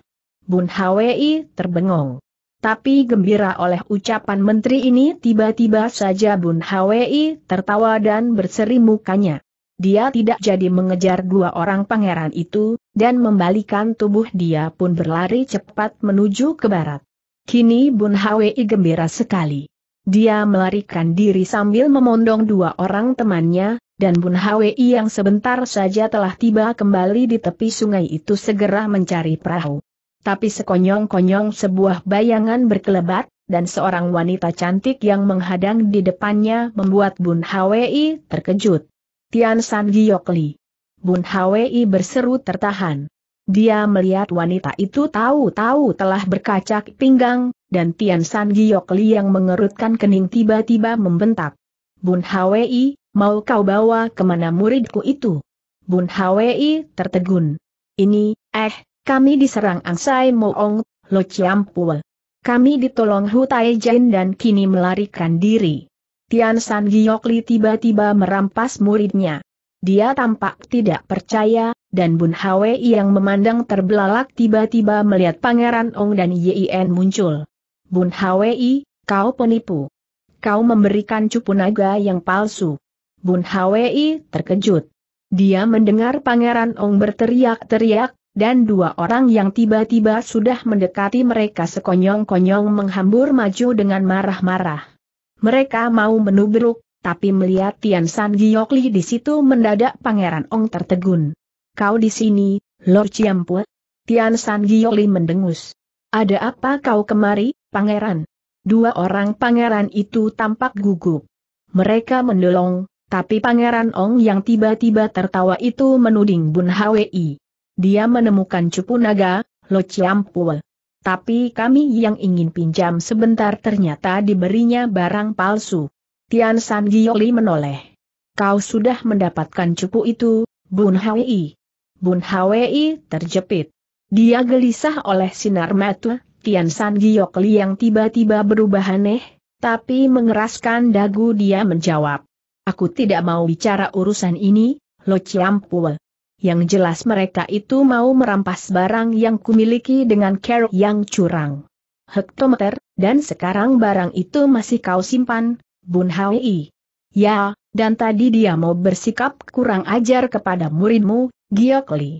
A: Bun Hwi terbengong. Tapi gembira oleh ucapan menteri ini tiba-tiba saja Bun Hwi tertawa dan berseri mukanya. Dia tidak jadi mengejar dua orang pangeran itu, dan membalikan tubuh dia pun berlari cepat menuju ke barat. Kini Bun Hwi gembira sekali. Dia melarikan diri sambil memondong dua orang temannya, dan Bun Hwi yang sebentar saja telah tiba kembali di tepi sungai itu segera mencari perahu. Tapi sekonyong-konyong sebuah bayangan berkelebat, dan seorang wanita cantik yang menghadang di depannya membuat Bun Hwi terkejut. Tian San Giokli. Bun Hwi berseru tertahan. Dia melihat wanita itu tahu-tahu telah berkacak pinggang, dan Tian San yang mengerutkan kening tiba-tiba membentak. Bun Hwi, mau kau bawa kemana muridku itu? Bun Hwi tertegun. Ini, eh, kami diserang Angsai Moong, Lo Chiampul. Kami ditolong Hutai Jin dan kini melarikan diri. Tian San tiba-tiba merampas muridnya. Dia tampak tidak percaya, dan Bun Hwe yang memandang terbelalak tiba-tiba melihat Pangeran Ong dan Yin muncul. Bun Hwe, kau penipu. Kau memberikan cupu naga yang palsu. Bun Hwe terkejut. Dia mendengar Pangeran Ong berteriak-teriak, dan dua orang yang tiba-tiba sudah mendekati mereka sekonyong-konyong menghambur maju dengan marah-marah. Mereka mau menubruk, tapi melihat Tian San Giokli di situ mendadak Pangeran Ong tertegun. Kau di sini, Lord Ciampue? Tian San Giokli mendengus. Ada apa kau kemari, Pangeran? Dua orang pangeran itu tampak gugup. Mereka mendolong, tapi Pangeran Ong yang tiba-tiba tertawa itu menuding Bun Hwi. Dia menemukan cupu naga, Lo Ciampul. Tapi kami yang ingin pinjam sebentar ternyata diberinya barang palsu. Tian San Giyoli menoleh. Kau sudah mendapatkan cupu itu, Bun Hwi. Bun Hwi terjepit. Dia gelisah oleh sinar mata Tian San Giyoli yang tiba-tiba berubah aneh, tapi mengeraskan dagu dia menjawab. Aku tidak mau bicara urusan ini, Lo Chiampul. Yang jelas mereka itu mau merampas barang yang kumiliki dengan care yang curang. Hektometer, dan sekarang barang itu masih kau simpan, Bun Hai. Ya, dan tadi dia mau bersikap kurang ajar kepada muridmu, Giok Li.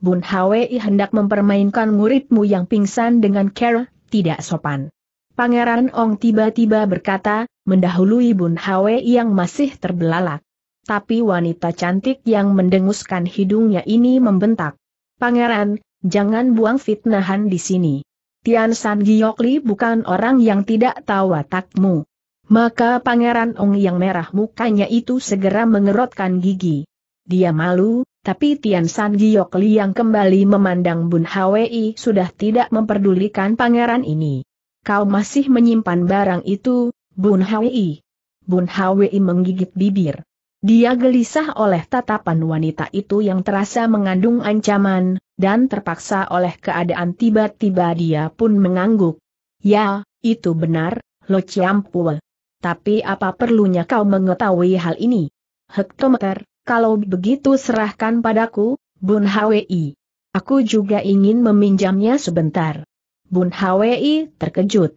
A: Bun Hwi hendak mempermainkan muridmu yang pingsan dengan care, tidak sopan. Pangeran Ong tiba-tiba berkata, mendahului Bun Hwi yang masih terbelalak. Tapi wanita cantik yang mendenguskan hidungnya ini membentak. Pangeran, jangan buang fitnahan di sini. Tian San Giok bukan orang yang tidak tahu watakmu. Maka Pangeran Ong yang merah mukanya itu segera mengerotkan gigi. Dia malu, tapi Tian San Giok yang kembali memandang Bun Hwi sudah tidak memperdulikan pangeran ini. Kau masih menyimpan barang itu, Bun Hwi. Bun Hwi menggigit bibir. Dia gelisah oleh tatapan wanita itu yang terasa mengandung ancaman, dan terpaksa oleh keadaan tiba-tiba dia pun mengangguk. Ya, itu benar, Lo ciampu. Tapi apa perlunya kau mengetahui hal ini? Hektometer, kalau begitu serahkan padaku, Bun Hwi. Aku juga ingin meminjamnya sebentar. Bun Hwi terkejut.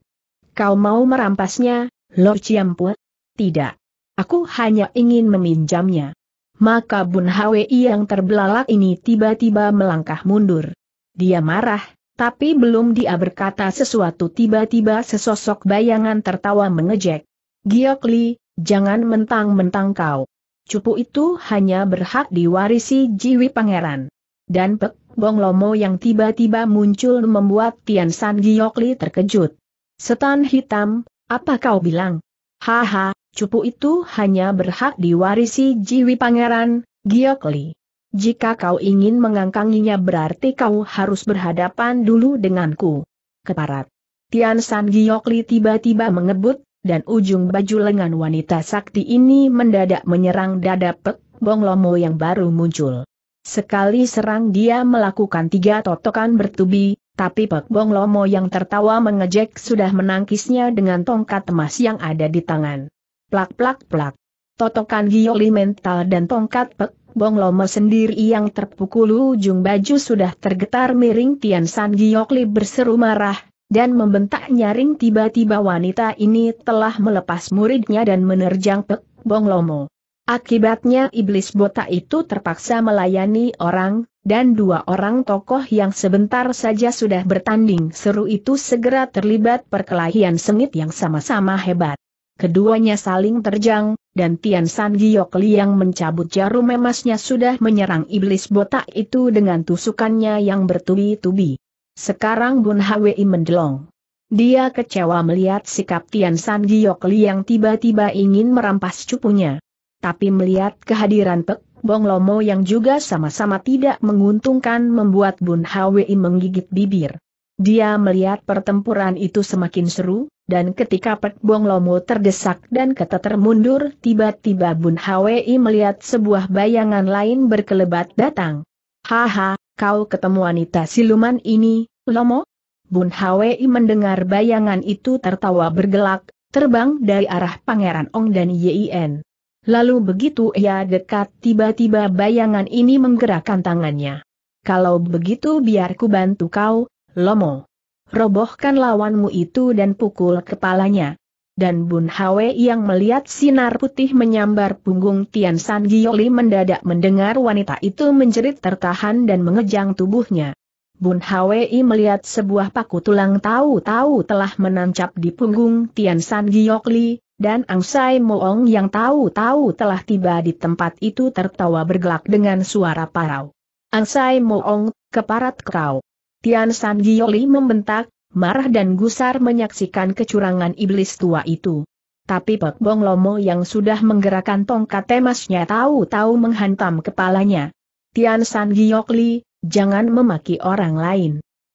A: Kau mau merampasnya, Lord Ciampu? Tidak. Aku hanya ingin meminjamnya. Maka Bun Hwi yang terbelalak ini tiba-tiba melangkah mundur. Dia marah, tapi belum dia berkata sesuatu tiba-tiba sesosok bayangan tertawa mengejek. Giok Li, jangan mentang-mentang kau. Cupu itu hanya berhak diwarisi jiwi pangeran. Dan Pek Bong Lomo yang tiba-tiba muncul membuat Tian San Giok Li terkejut. Setan hitam, apa kau bilang? Haha, cupu itu hanya berhak diwarisi jiwi pangeran, Giok Li. Jika kau ingin mengangkanginya berarti kau harus berhadapan dulu denganku. Keparat. Tian San Giok tiba-tiba mengebut, dan ujung baju lengan wanita sakti ini mendadak menyerang dada Pek Bong Lomo yang baru muncul. Sekali serang dia melakukan tiga totokan bertubi, tapi Pek Bong Lomo yang tertawa mengejek sudah menangkisnya dengan tongkat emas yang ada di tangan. Plak-plak-plak. Totokan gioli mental dan tongkat Pek Bong Lomo sendiri yang terpukul ujung baju sudah tergetar miring Tian San Giokli berseru marah, dan membentak nyaring tiba-tiba wanita ini telah melepas muridnya dan menerjang Pek Bong Lomo. Akibatnya iblis botak itu terpaksa melayani orang, dan dua orang tokoh yang sebentar saja sudah bertanding seru itu segera terlibat perkelahian sengit yang sama-sama hebat. Keduanya saling terjang, dan Tian San Giok Liang mencabut jarum emasnya sudah menyerang iblis botak itu dengan tusukannya yang bertubi-tubi. Sekarang Bun Hwi mendelong. Dia kecewa melihat sikap Tian San Giokli yang tiba-tiba ingin merampas cupunya. Tapi melihat kehadiran Pek Bong Lomo yang juga sama-sama tidak menguntungkan membuat Bun Hwi menggigit bibir. Dia melihat pertempuran itu semakin seru, dan ketika Pek Bong Lomo terdesak dan keteter mundur tiba-tiba Bun Hwi melihat sebuah bayangan lain berkelebat datang. Haha, kau ketemu wanita siluman ini, Lomo? Bun Hwi mendengar bayangan itu tertawa bergelak, terbang dari arah Pangeran Ong dan Yin. Lalu begitu ia dekat tiba-tiba bayangan ini menggerakkan tangannya. Kalau begitu biar ku bantu kau, Lomo. Robohkan lawanmu itu dan pukul kepalanya, dan Bun Hwe yang melihat sinar putih menyambar punggung Tian San Gioli mendadak mendengar wanita itu menjerit tertahan dan mengejang tubuhnya. Bun Hwi melihat sebuah paku tulang tahu-tahu telah menancap di punggung Tian San Giokli, dan Angsai Moong yang tahu-tahu telah tiba di tempat itu tertawa bergelak dengan suara parau. Angsai Moong, keparat kau. Tian San Gioli membentak, marah dan gusar menyaksikan kecurangan iblis tua itu. Tapi Pek Bong Lomo yang sudah menggerakkan tongkat temasnya tahu-tahu menghantam kepalanya. Tian San Giok Li, jangan memaki orang lain.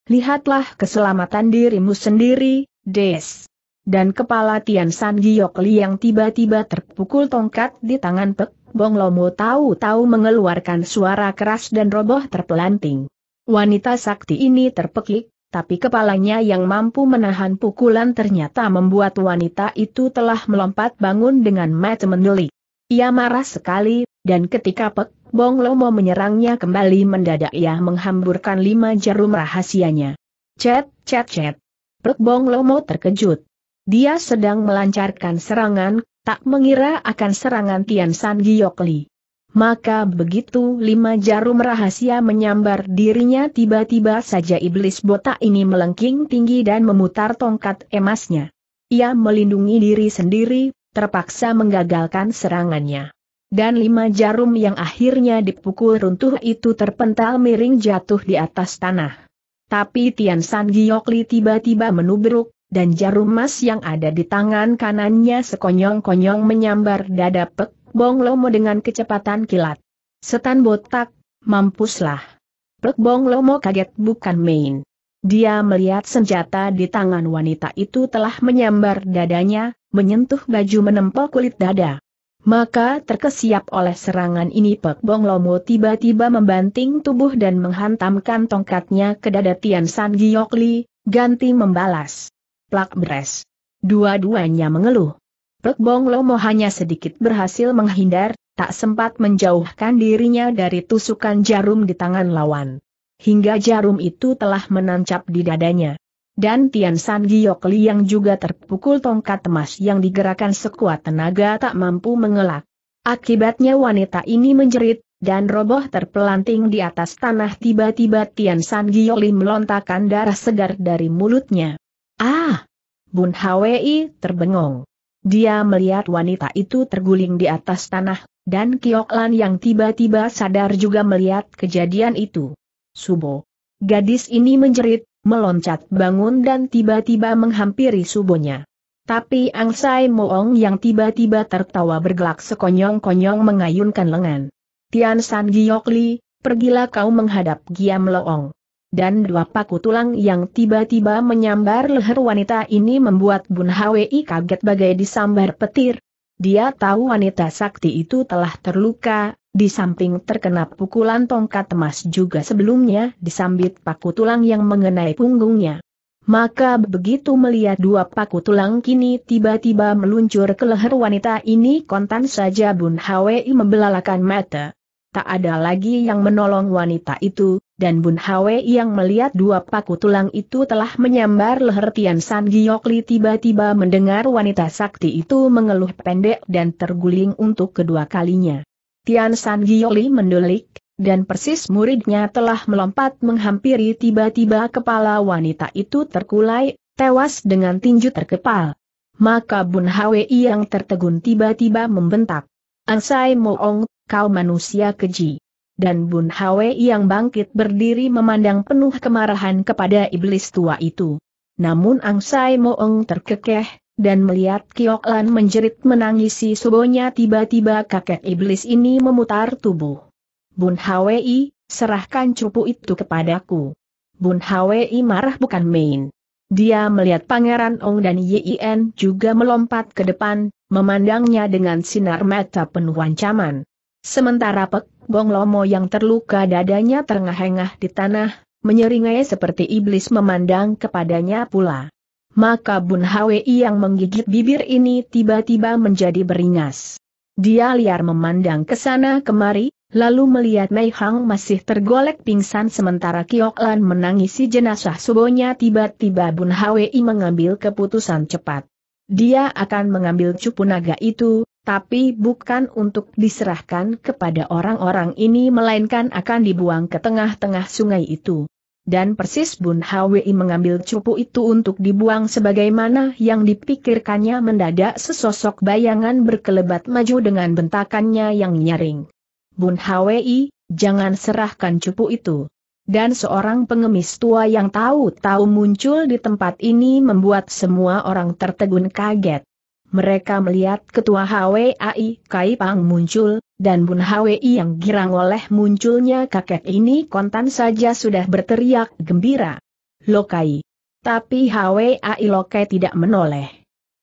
A: Lihatlah keselamatan dirimu sendiri, Des. Dan kepala Tian San Giok Li yang tiba-tiba terpukul tongkat di tangan Pek Bong Lomo tahu-tahu mengeluarkan suara keras dan roboh terpelanting. Wanita sakti ini terpekik, tapi kepalanya yang mampu menahan pukulan ternyata membuat wanita itu telah melompat bangun dengan mata mendelik. Ia marah sekali, dan ketika Pek Bong Lomo menyerangnya kembali mendadak ia menghamburkan lima jarum rahasianya. Cet, cet, cet. Pek Bong Lomo terkejut. Dia sedang melancarkan serangan, tak mengira akan serangan Tian San Giokli maka begitu lima jarum rahasia menyambar dirinya tiba-tiba saja iblis botak ini melengking tinggi dan memutar tongkat emasnya. Ia melindungi diri sendiri, terpaksa menggagalkan serangannya. Dan lima jarum yang akhirnya dipukul runtuh itu terpental miring jatuh di atas tanah. Tapi Tian San Giokli tiba-tiba menubruk, dan jarum emas yang ada di tangan kanannya sekonyong-konyong menyambar dada Pek Bong Lomo dengan kecepatan kilat. Setan botak, mampuslah. Plek Bong Lomo kaget bukan main. Dia melihat senjata di tangan wanita itu telah menyambar dadanya, menyentuh baju menempel kulit dada. Maka terkesiap oleh serangan ini Pek Bong Lomo tiba-tiba membanting tubuh dan menghantamkan tongkatnya ke dada Tian San Giok Li, ganti membalas. Plak beres. Dua-duanya mengeluh. Pek Bong Lomo hanya sedikit berhasil menghindar, tak sempat menjauhkan dirinya dari tusukan jarum di tangan lawan. Hingga jarum itu telah menancap di dadanya. Dan Tian San Giok Li yang juga terpukul tongkat emas yang digerakkan sekuat tenaga tak mampu mengelak. Akibatnya wanita ini menjerit, dan roboh terpelanting di atas tanah tiba-tiba Tian San Li melontakkan darah segar dari mulutnya. Ah! Bun Hwi terbengong. Dia melihat wanita itu terguling di atas tanah, dan Kioklan yang tiba-tiba sadar juga melihat kejadian itu. Subo. Gadis ini menjerit, meloncat bangun dan tiba-tiba menghampiri subonya. Tapi Angsai Moong yang tiba-tiba tertawa bergelak sekonyong-konyong mengayunkan lengan. Tian San Giokli, pergilah kau menghadap Giam Loong dan dua paku tulang yang tiba-tiba menyambar leher wanita ini membuat Bun Hwi kaget bagai disambar petir. Dia tahu wanita sakti itu telah terluka, di samping terkena pukulan tongkat emas juga sebelumnya disambit paku tulang yang mengenai punggungnya. Maka begitu melihat dua paku tulang kini tiba-tiba meluncur ke leher wanita ini kontan saja Bun Hwi membelalakan mata. Tak ada lagi yang menolong wanita itu, dan Bun Hwe yang melihat dua paku tulang itu telah menyambar leher Tian San Giokli tiba-tiba mendengar wanita sakti itu mengeluh pendek dan terguling untuk kedua kalinya. Tian San Giokli mendulik, dan persis muridnya telah melompat menghampiri tiba-tiba kepala wanita itu terkulai, tewas dengan tinju terkepal. Maka Bun Hwe yang tertegun tiba-tiba membentak. Ansai Moong, kau manusia keji dan Bun Hwe yang bangkit berdiri memandang penuh kemarahan kepada iblis tua itu. Namun Ang Sai Moeng terkekeh, dan melihat Kiok Lan menjerit menangisi subonya tiba-tiba kakek iblis ini memutar tubuh. Bun Hwe, serahkan cupu itu kepadaku. Bun Hwe marah bukan main. Dia melihat Pangeran Ong dan Yien juga melompat ke depan, memandangnya dengan sinar mata penuh ancaman. Sementara Pek Bong Lomo yang terluka dadanya terengah-engah di tanah, menyeringai seperti iblis memandang kepadanya pula. Maka Bun Hwi yang menggigit bibir ini tiba-tiba menjadi beringas. Dia liar memandang ke sana kemari, lalu melihat Mei Hang masih tergolek pingsan sementara Kiok Lan menangisi jenazah subonya tiba-tiba Bun Hwi mengambil keputusan cepat. Dia akan mengambil cupu naga itu, tapi bukan untuk diserahkan kepada orang-orang ini melainkan akan dibuang ke tengah-tengah sungai itu. Dan persis Bun Hwi mengambil cupu itu untuk dibuang sebagaimana yang dipikirkannya mendadak sesosok bayangan berkelebat maju dengan bentakannya yang nyaring. Bun Hwi, jangan serahkan cupu itu. Dan seorang pengemis tua yang tahu-tahu muncul di tempat ini membuat semua orang tertegun kaget. Mereka melihat ketua HWI Kai Pang muncul, dan Bun HWI yang girang oleh munculnya kakek ini kontan saja sudah berteriak gembira. Lokai. Tapi Hwai Lokai tidak menoleh.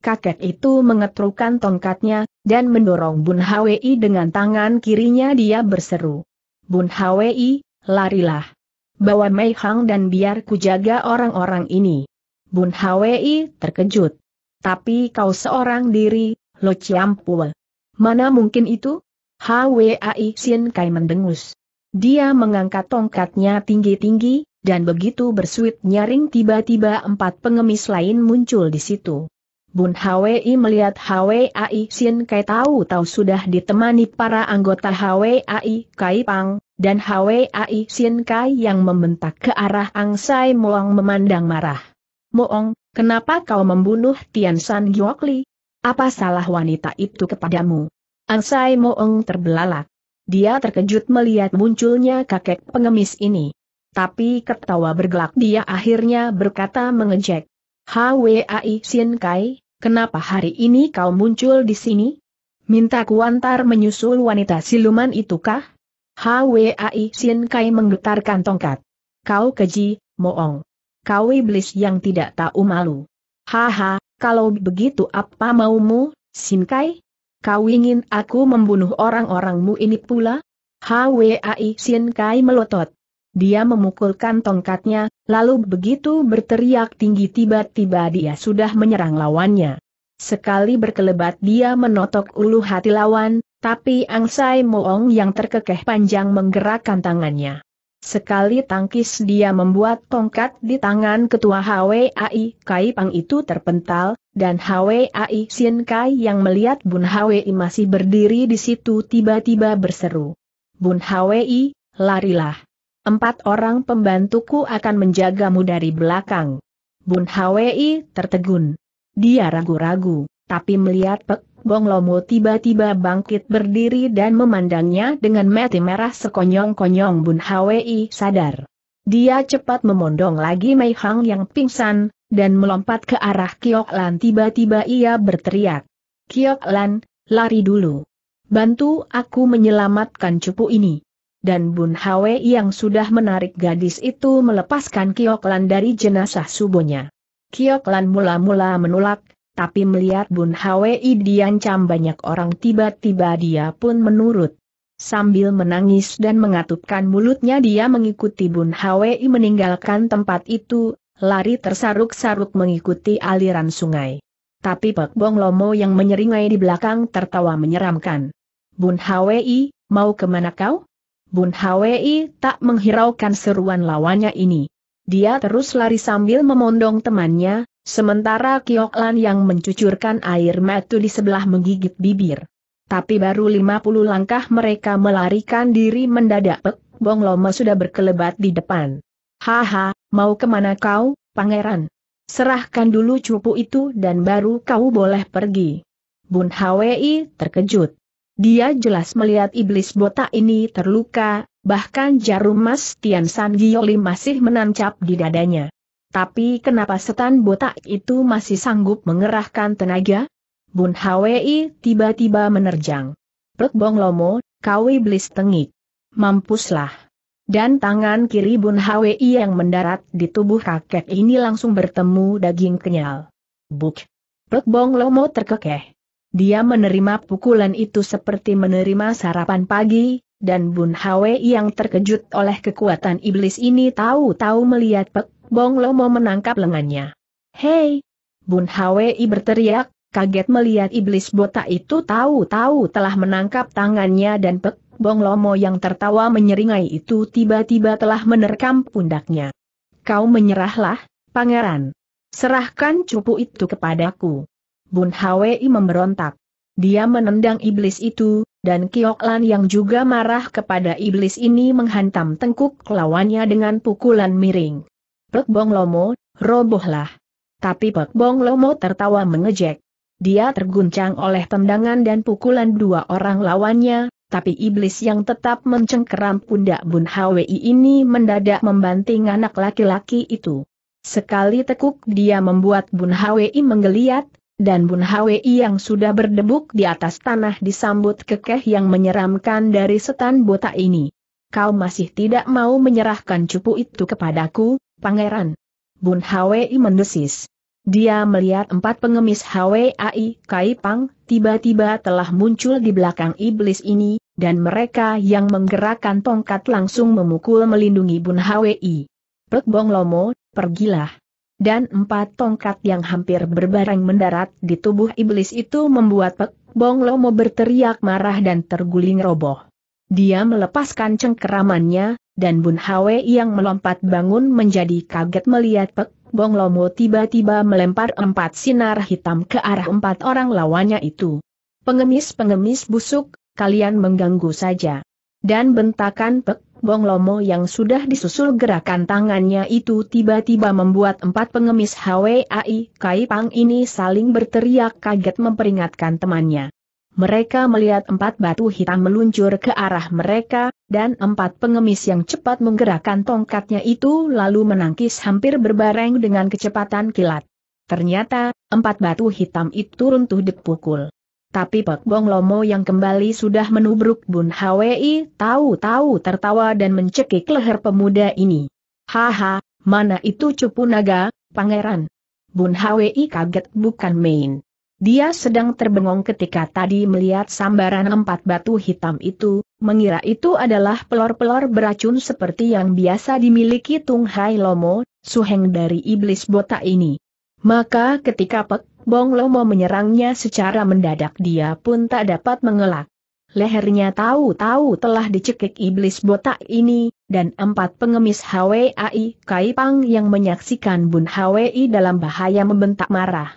A: Kakek itu mengetrukan tongkatnya, dan mendorong Bun HWI dengan tangan kirinya dia berseru. Bun HWI, larilah. Bawa Mei Hang dan biar jaga orang-orang ini. Bun HWI terkejut. Tapi kau seorang diri, Lo Chiampue. Mana mungkin itu? Hwai Xin Kai mendengus. Dia mengangkat tongkatnya tinggi-tinggi, dan begitu bersuit nyaring tiba-tiba empat pengemis lain muncul di situ. Bun Hwai melihat Hwai Xin Kai tahu-tahu sudah ditemani para anggota Hwai Kai Pang, dan Hwai Xin Kai yang membentak ke arah Ang Sai Moong memandang marah. Moong, Kenapa kau membunuh Tian San Giokli? Apa salah wanita itu kepadamu? Ansai Moong terbelalak. Dia terkejut melihat munculnya kakek pengemis ini. Tapi ketawa bergelak dia akhirnya berkata mengejek. HWAI Sin Kai, kenapa hari ini kau muncul di sini? Minta kuantar menyusul wanita siluman itukah? HWAI Sin Kai menggetarkan tongkat. Kau keji, Moong kau iblis yang tidak tahu malu. Haha, kalau begitu apa maumu, Sinkai? Kau ingin aku membunuh orang-orangmu ini pula? Hwai Sinkai melotot. Dia memukulkan tongkatnya, lalu begitu berteriak tinggi tiba-tiba dia sudah menyerang lawannya. Sekali berkelebat dia menotok ulu hati lawan, tapi Angsai Moong yang terkekeh panjang menggerakkan tangannya. Sekali tangkis dia membuat tongkat di tangan ketua HWAI Kai Pang itu terpental, dan HWAI Sien Kai yang melihat Bun HWI masih berdiri di situ tiba-tiba berseru. Bun HWI, larilah. Empat orang pembantuku akan menjagamu dari belakang. Bun HWI tertegun. Dia ragu-ragu, tapi melihat Pek Bong Lomo tiba-tiba bangkit berdiri dan memandangnya dengan mati merah sekonyong-konyong Bun Hwi sadar. Dia cepat memondong lagi Mei Hang yang pingsan, dan melompat ke arah Kiok Lan tiba-tiba ia berteriak. Kiok Lan, lari dulu. Bantu aku menyelamatkan cupu ini. Dan Bun Hwi yang sudah menarik gadis itu melepaskan Kiok Lan dari jenazah subuhnya. Kiok Lan mula-mula menolak, tapi melihat Bun Hwi diancam banyak orang tiba-tiba dia pun menurut. Sambil menangis dan mengatupkan mulutnya dia mengikuti Bun Hwi meninggalkan tempat itu, lari tersaruk-saruk mengikuti aliran sungai. Tapi Pek Bong Lomo yang menyeringai di belakang tertawa menyeramkan. Bun Hwi, mau kemana kau? Bun Hwi tak menghiraukan seruan lawannya ini. Dia terus lari sambil memondong temannya, Sementara Kioklan yang mencucurkan air matu di sebelah menggigit bibir. Tapi baru 50 langkah mereka melarikan diri mendadak Pek Bong Loma sudah berkelebat di depan. Haha, mau kemana kau, pangeran? Serahkan dulu cupu itu dan baru kau boleh pergi. Bun Hwi terkejut. Dia jelas melihat iblis botak ini terluka, bahkan jarum mas Tian San masih menancap di dadanya. Tapi kenapa setan botak itu masih sanggup mengerahkan tenaga? Bun Hwi tiba-tiba menerjang. Pek Bong Lomo, kau iblis tengik. Mampuslah. Dan tangan kiri Bun Hwi yang mendarat di tubuh kakek ini langsung bertemu daging kenyal. Buk. Pek Bong Lomo terkekeh. Dia menerima pukulan itu seperti menerima sarapan pagi, dan Bun Hwi yang terkejut oleh kekuatan iblis ini tahu-tahu melihat Pek Bong Lomo menangkap lengannya. Hei! Bun Hwi berteriak, kaget melihat iblis botak itu tahu-tahu telah menangkap tangannya dan pek, Bong Lomo yang tertawa menyeringai itu tiba-tiba telah menerkam pundaknya. Kau menyerahlah, pangeran. Serahkan cupu itu kepadaku. Bun Hwi memberontak. Dia menendang iblis itu, dan Kioklan yang juga marah kepada iblis ini menghantam tengkuk lawannya dengan pukulan miring. Pek Bong Lomo, robohlah. Tapi Pek Bong Lomo tertawa mengejek. Dia terguncang oleh tendangan dan pukulan dua orang lawannya, tapi iblis yang tetap mencengkeram pundak Bun Hwi ini mendadak membanting anak laki-laki itu. Sekali tekuk dia membuat Bun Hwi menggeliat, dan Bun Hwi yang sudah berdebuk di atas tanah disambut kekeh yang menyeramkan dari setan botak ini. Kau masih tidak mau menyerahkan cupu itu kepadaku, Pangeran. Bun Hwi mendesis. Dia melihat empat pengemis Kai Pang, tiba-tiba telah muncul di belakang iblis ini, dan mereka yang menggerakkan tongkat langsung memukul melindungi Bun HWI. Pek Bong Lomo, pergilah. Dan empat tongkat yang hampir berbareng mendarat di tubuh iblis itu membuat Pek Bong Lomo berteriak marah dan terguling roboh. Dia melepaskan cengkeramannya, dan Bun Hwe yang melompat bangun menjadi kaget melihat Pek Bong Lomo tiba-tiba melempar empat sinar hitam ke arah empat orang lawannya itu. Pengemis-pengemis busuk, kalian mengganggu saja. Dan bentakan Pek Bong Lomo yang sudah disusul gerakan tangannya itu tiba-tiba membuat empat pengemis Ai Kai Pang ini saling berteriak kaget memperingatkan temannya. Mereka melihat empat batu hitam meluncur ke arah mereka, dan empat pengemis yang cepat menggerakkan tongkatnya itu lalu menangkis hampir berbareng dengan kecepatan kilat. Ternyata, empat batu hitam itu runtuh dipukul. Tapi Pak Bong Lomo yang kembali sudah menubruk Bun Hwi tahu-tahu tertawa dan mencekik leher pemuda ini. Haha, mana itu cupu naga, pangeran? Bun Hwi kaget bukan main. Dia sedang terbengong ketika tadi melihat sambaran empat batu hitam itu, mengira itu adalah pelor-pelor beracun seperti yang biasa dimiliki Tung Hai Lomo, suheng dari iblis botak ini. Maka ketika Pek Bong Lomo menyerangnya secara mendadak dia pun tak dapat mengelak. Lehernya tahu-tahu telah dicekik iblis botak ini, dan empat pengemis HWAI Kaipang yang menyaksikan Bun HWI dalam bahaya membentak marah.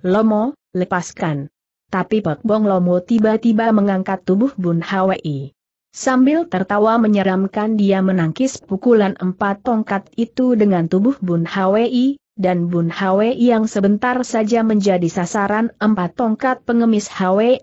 A: Lomo, lepaskan. Tapi Pak Bong Lomo tiba-tiba mengangkat tubuh Bun Hwi. Sambil tertawa menyeramkan dia menangkis pukulan empat tongkat itu dengan tubuh Bun Hwi, dan Bun Hwi yang sebentar saja menjadi sasaran empat tongkat pengemis Hwi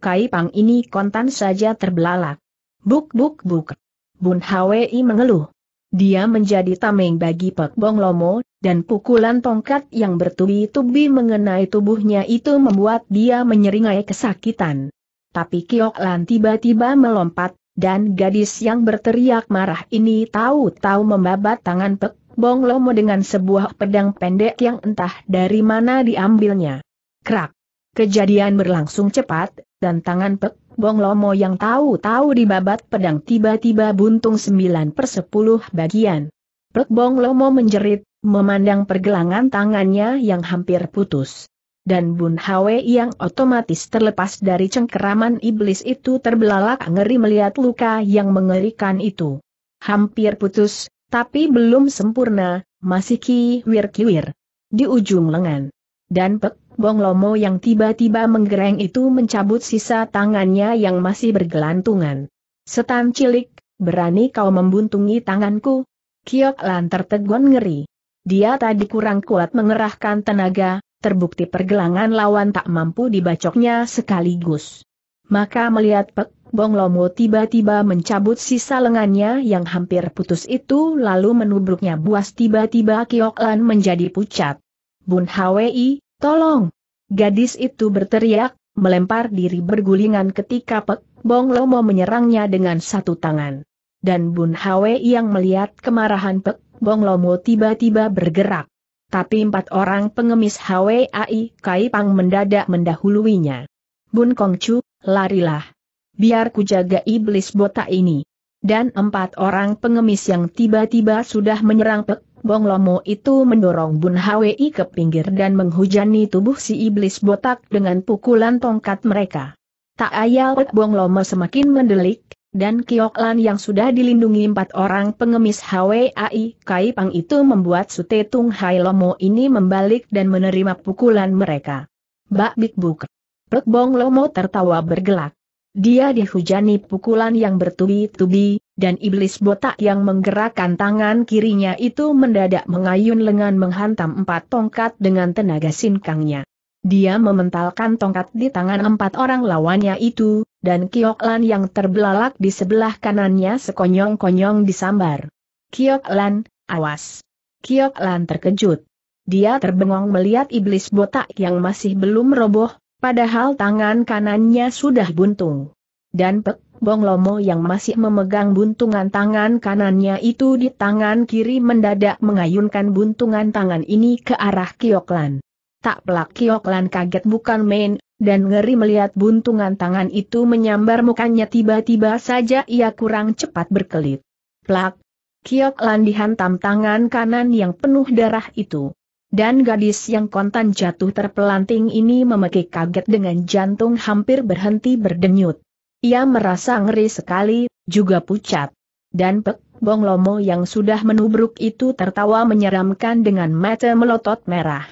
A: Kai Pang ini kontan saja terbelalak. Buk buk buk. Bun Hwi mengeluh. Dia menjadi tameng bagi Pek Bong Lomo, dan pukulan tongkat yang bertubi-tubi mengenai tubuhnya itu membuat dia menyeringai kesakitan. Tapi Kiok Lan tiba-tiba melompat, dan gadis yang berteriak marah ini tahu-tahu membabat tangan Pek Bong Lomo dengan sebuah pedang pendek yang entah dari mana diambilnya. Krak! Kejadian berlangsung cepat, dan tangan Pek Bong Lomo yang tahu-tahu dibabat pedang tiba-tiba buntung sembilan per 10 bagian. Plek Bong Lomo menjerit, memandang pergelangan tangannya yang hampir putus. Dan Bun Hwe yang otomatis terlepas dari cengkeraman iblis itu terbelalak ngeri melihat luka yang mengerikan itu. Hampir putus, tapi belum sempurna, masih kiwir-kiwir. Di ujung lengan. Dan Pek Bong Lomo yang tiba-tiba menggereng itu mencabut sisa tangannya yang masih bergelantungan. Setan cilik, berani kau membuntungi tanganku? Kiok Lan tertegun ngeri. Dia tadi kurang kuat mengerahkan tenaga, terbukti pergelangan lawan tak mampu dibacoknya sekaligus. Maka melihat Pek Bong Lomo tiba-tiba mencabut sisa lengannya yang hampir putus itu lalu menubruknya buas tiba-tiba Kiok Lan menjadi pucat. Bun Hwi, Tolong! Gadis itu berteriak, melempar diri bergulingan ketika Pek Bong Lomo menyerangnya dengan satu tangan. Dan Bun Hwe yang melihat kemarahan Pek Bong Lomo tiba-tiba bergerak. Tapi empat orang pengemis Ai Kai Pang mendadak mendahuluinya. Bun Kong Chu, larilah. Biar ku jaga iblis botak ini. Dan empat orang pengemis yang tiba-tiba sudah menyerang Pek Bong Lomo itu mendorong Bun Hwi ke pinggir dan menghujani tubuh si iblis botak dengan pukulan tongkat mereka. Tak ayal Bong Lomo semakin mendelik, dan Kiok Lan yang sudah dilindungi empat orang pengemis HWAI Kai Pang itu membuat Sute Tung Hai Lomo ini membalik dan menerima pukulan mereka. Bak Bik Buk. Pek Bong Lomo tertawa bergelak. Dia dihujani pukulan yang bertubi-tubi, dan iblis botak yang menggerakkan tangan kirinya itu mendadak mengayun lengan menghantam empat tongkat dengan tenaga sinkangnya. Dia mementalkan tongkat di tangan empat orang lawannya itu, dan Kioklan yang terbelalak di sebelah kanannya sekonyong-konyong disambar. Kioklan, awas! Kioklan terkejut. Dia terbengong melihat iblis botak yang masih belum roboh, padahal tangan kanannya sudah buntung. Dan Pek Bong Lomo yang masih memegang buntungan tangan kanannya itu di tangan kiri mendadak mengayunkan buntungan tangan ini ke arah Kioklan. Tak pelak Kioklan kaget bukan main, dan ngeri melihat buntungan tangan itu menyambar mukanya tiba-tiba saja ia kurang cepat berkelit. Plak! Kioklan dihantam tangan kanan yang penuh darah itu. Dan gadis yang kontan jatuh terpelanting ini memekik kaget dengan jantung hampir berhenti berdenyut. Ia merasa ngeri sekali, juga pucat. Dan Pek Bong Lomo yang sudah menubruk itu tertawa menyeramkan dengan mata melotot merah.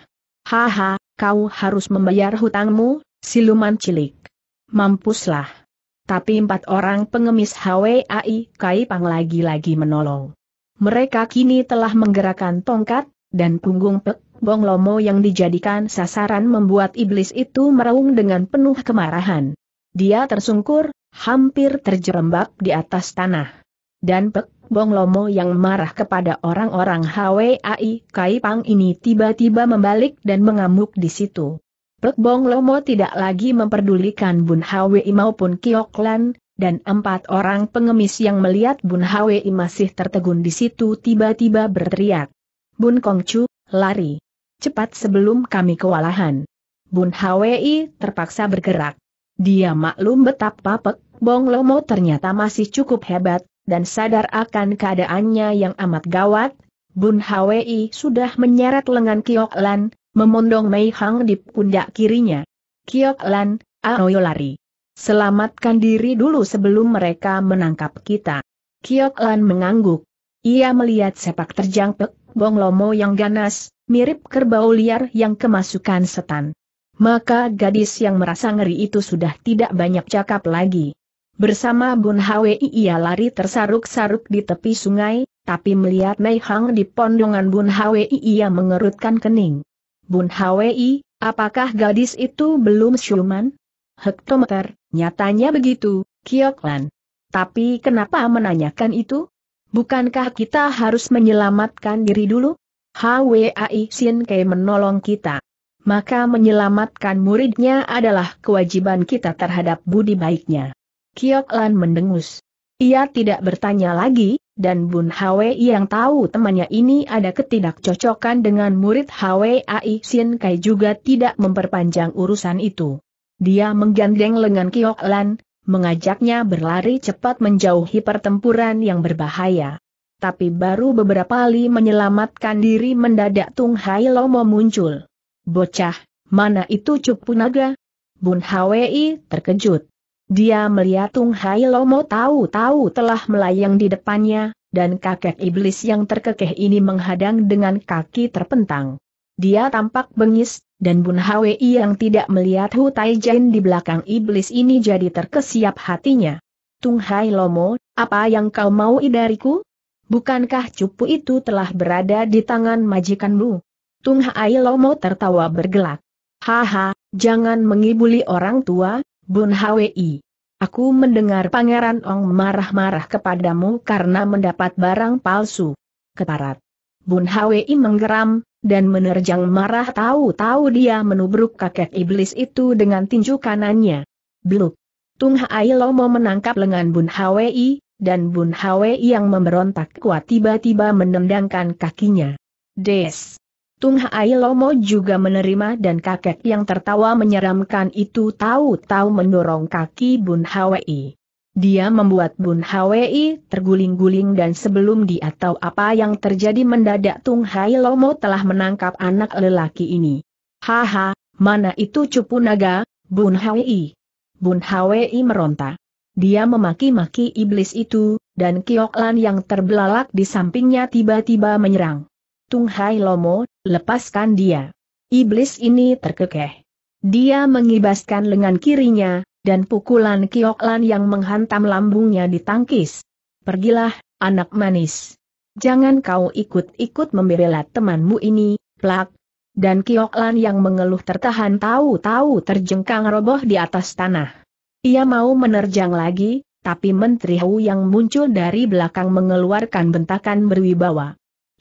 A: Haha, kau harus membayar hutangmu, siluman cilik. Mampuslah. Tapi empat orang pengemis HWAI Pang lagi-lagi menolong. Mereka kini telah menggerakkan tongkat, dan punggung Pek Bong Lomo yang dijadikan sasaran membuat iblis itu meraung dengan penuh kemarahan. Dia tersungkur, hampir terjerembab di atas tanah. Dan Pek Bong Lomo yang marah kepada orang-orang HWAI Kai Pang ini tiba-tiba membalik dan mengamuk di situ. Pek Bong Lomo tidak lagi memperdulikan Bun Hwi maupun Kioklan, dan empat orang pengemis yang melihat Bun Hwi masih tertegun di situ tiba-tiba berteriak. Bun Kongcu, lari. Cepat sebelum kami kewalahan. Bun Hwi terpaksa bergerak. Dia maklum betapa Pek Bong Lomo ternyata masih cukup hebat, dan sadar akan keadaannya yang amat gawat, Bun Hwi sudah menyeret lengan Kiok Lan, memondong Mei Hang di pundak kirinya. Kiok Lan, ayo lari. Selamatkan diri dulu sebelum mereka menangkap kita. Kiok Lan mengangguk. Ia melihat sepak terjang Pek Bong Lomo yang ganas, mirip kerbau liar yang kemasukan setan. Maka gadis yang merasa ngeri itu sudah tidak banyak cakap lagi. Bersama Bun Hwi ia lari tersaruk-saruk di tepi sungai, tapi melihat Mei Hang di pondongan Bun Hwi ia mengerutkan kening. Bun Hwi, apakah gadis itu belum siuman? Hektometer, nyatanya begitu, Kioklan. Tapi kenapa menanyakan itu? Bukankah kita harus menyelamatkan diri dulu? Hwai Sin Kei menolong kita maka menyelamatkan muridnya adalah kewajiban kita terhadap budi baiknya. Kiok Lan mendengus. Ia tidak bertanya lagi, dan Bun Hwe yang tahu temannya ini ada ketidakcocokan dengan murid Hwe Ai Sin Kai juga tidak memperpanjang urusan itu. Dia menggandeng lengan Kiok Lan, mengajaknya berlari cepat menjauhi pertempuran yang berbahaya. Tapi baru beberapa kali menyelamatkan diri mendadak Tung Hai Lomo muncul. Bocah, mana itu cupu naga? Bun Hwi terkejut. Dia melihat Tung Hai Lomo tahu-tahu telah melayang di depannya, dan kakek iblis yang terkekeh ini menghadang dengan kaki terpentang. Dia tampak bengis, dan Bun Hwi yang tidak melihat Hu Tai Jin di belakang iblis ini jadi terkesiap hatinya. Tung Hai Lomo, apa yang kau mau dariku? Bukankah cupu itu telah berada di tangan majikanmu? Tung Hai Lomo tertawa bergelak. Haha, jangan mengibuli orang tua, Bun Hwi. Aku mendengar Pangeran Ong marah-marah kepadamu karena mendapat barang palsu. Ketarat. Bun Hwi menggeram, dan menerjang marah tahu-tahu dia menubruk kakek iblis itu dengan tinju kanannya. Bluk. Tung Hai Lomo menangkap lengan Bun Hwi, dan Bun Hwi yang memberontak kuat tiba-tiba menendangkan kakinya. Des. Tung Hai Lomo juga menerima dan kakek yang tertawa menyeramkan itu tahu-tahu mendorong kaki Bun Hwi. Dia membuat Bun Hwi terguling-guling dan sebelum dia tahu apa yang terjadi mendadak Tung Hai Lomo telah menangkap anak lelaki ini. Haha, mana itu cupu naga, Bun Hwi? Bun Hwi meronta. Dia memaki-maki iblis itu, dan Kioklan yang terbelalak di sampingnya tiba-tiba menyerang. Tung Hai Lomo lepaskan dia. Iblis ini terkekeh. Dia mengibaskan lengan kirinya, dan pukulan Kioklan yang menghantam lambungnya ditangkis. Pergilah, anak manis. Jangan kau ikut-ikut membela temanmu ini, plak. Dan Kioklan yang mengeluh tertahan tahu-tahu terjengkang roboh di atas tanah. Ia mau menerjang lagi, tapi Menteri Hu yang muncul dari belakang mengeluarkan bentakan berwibawa.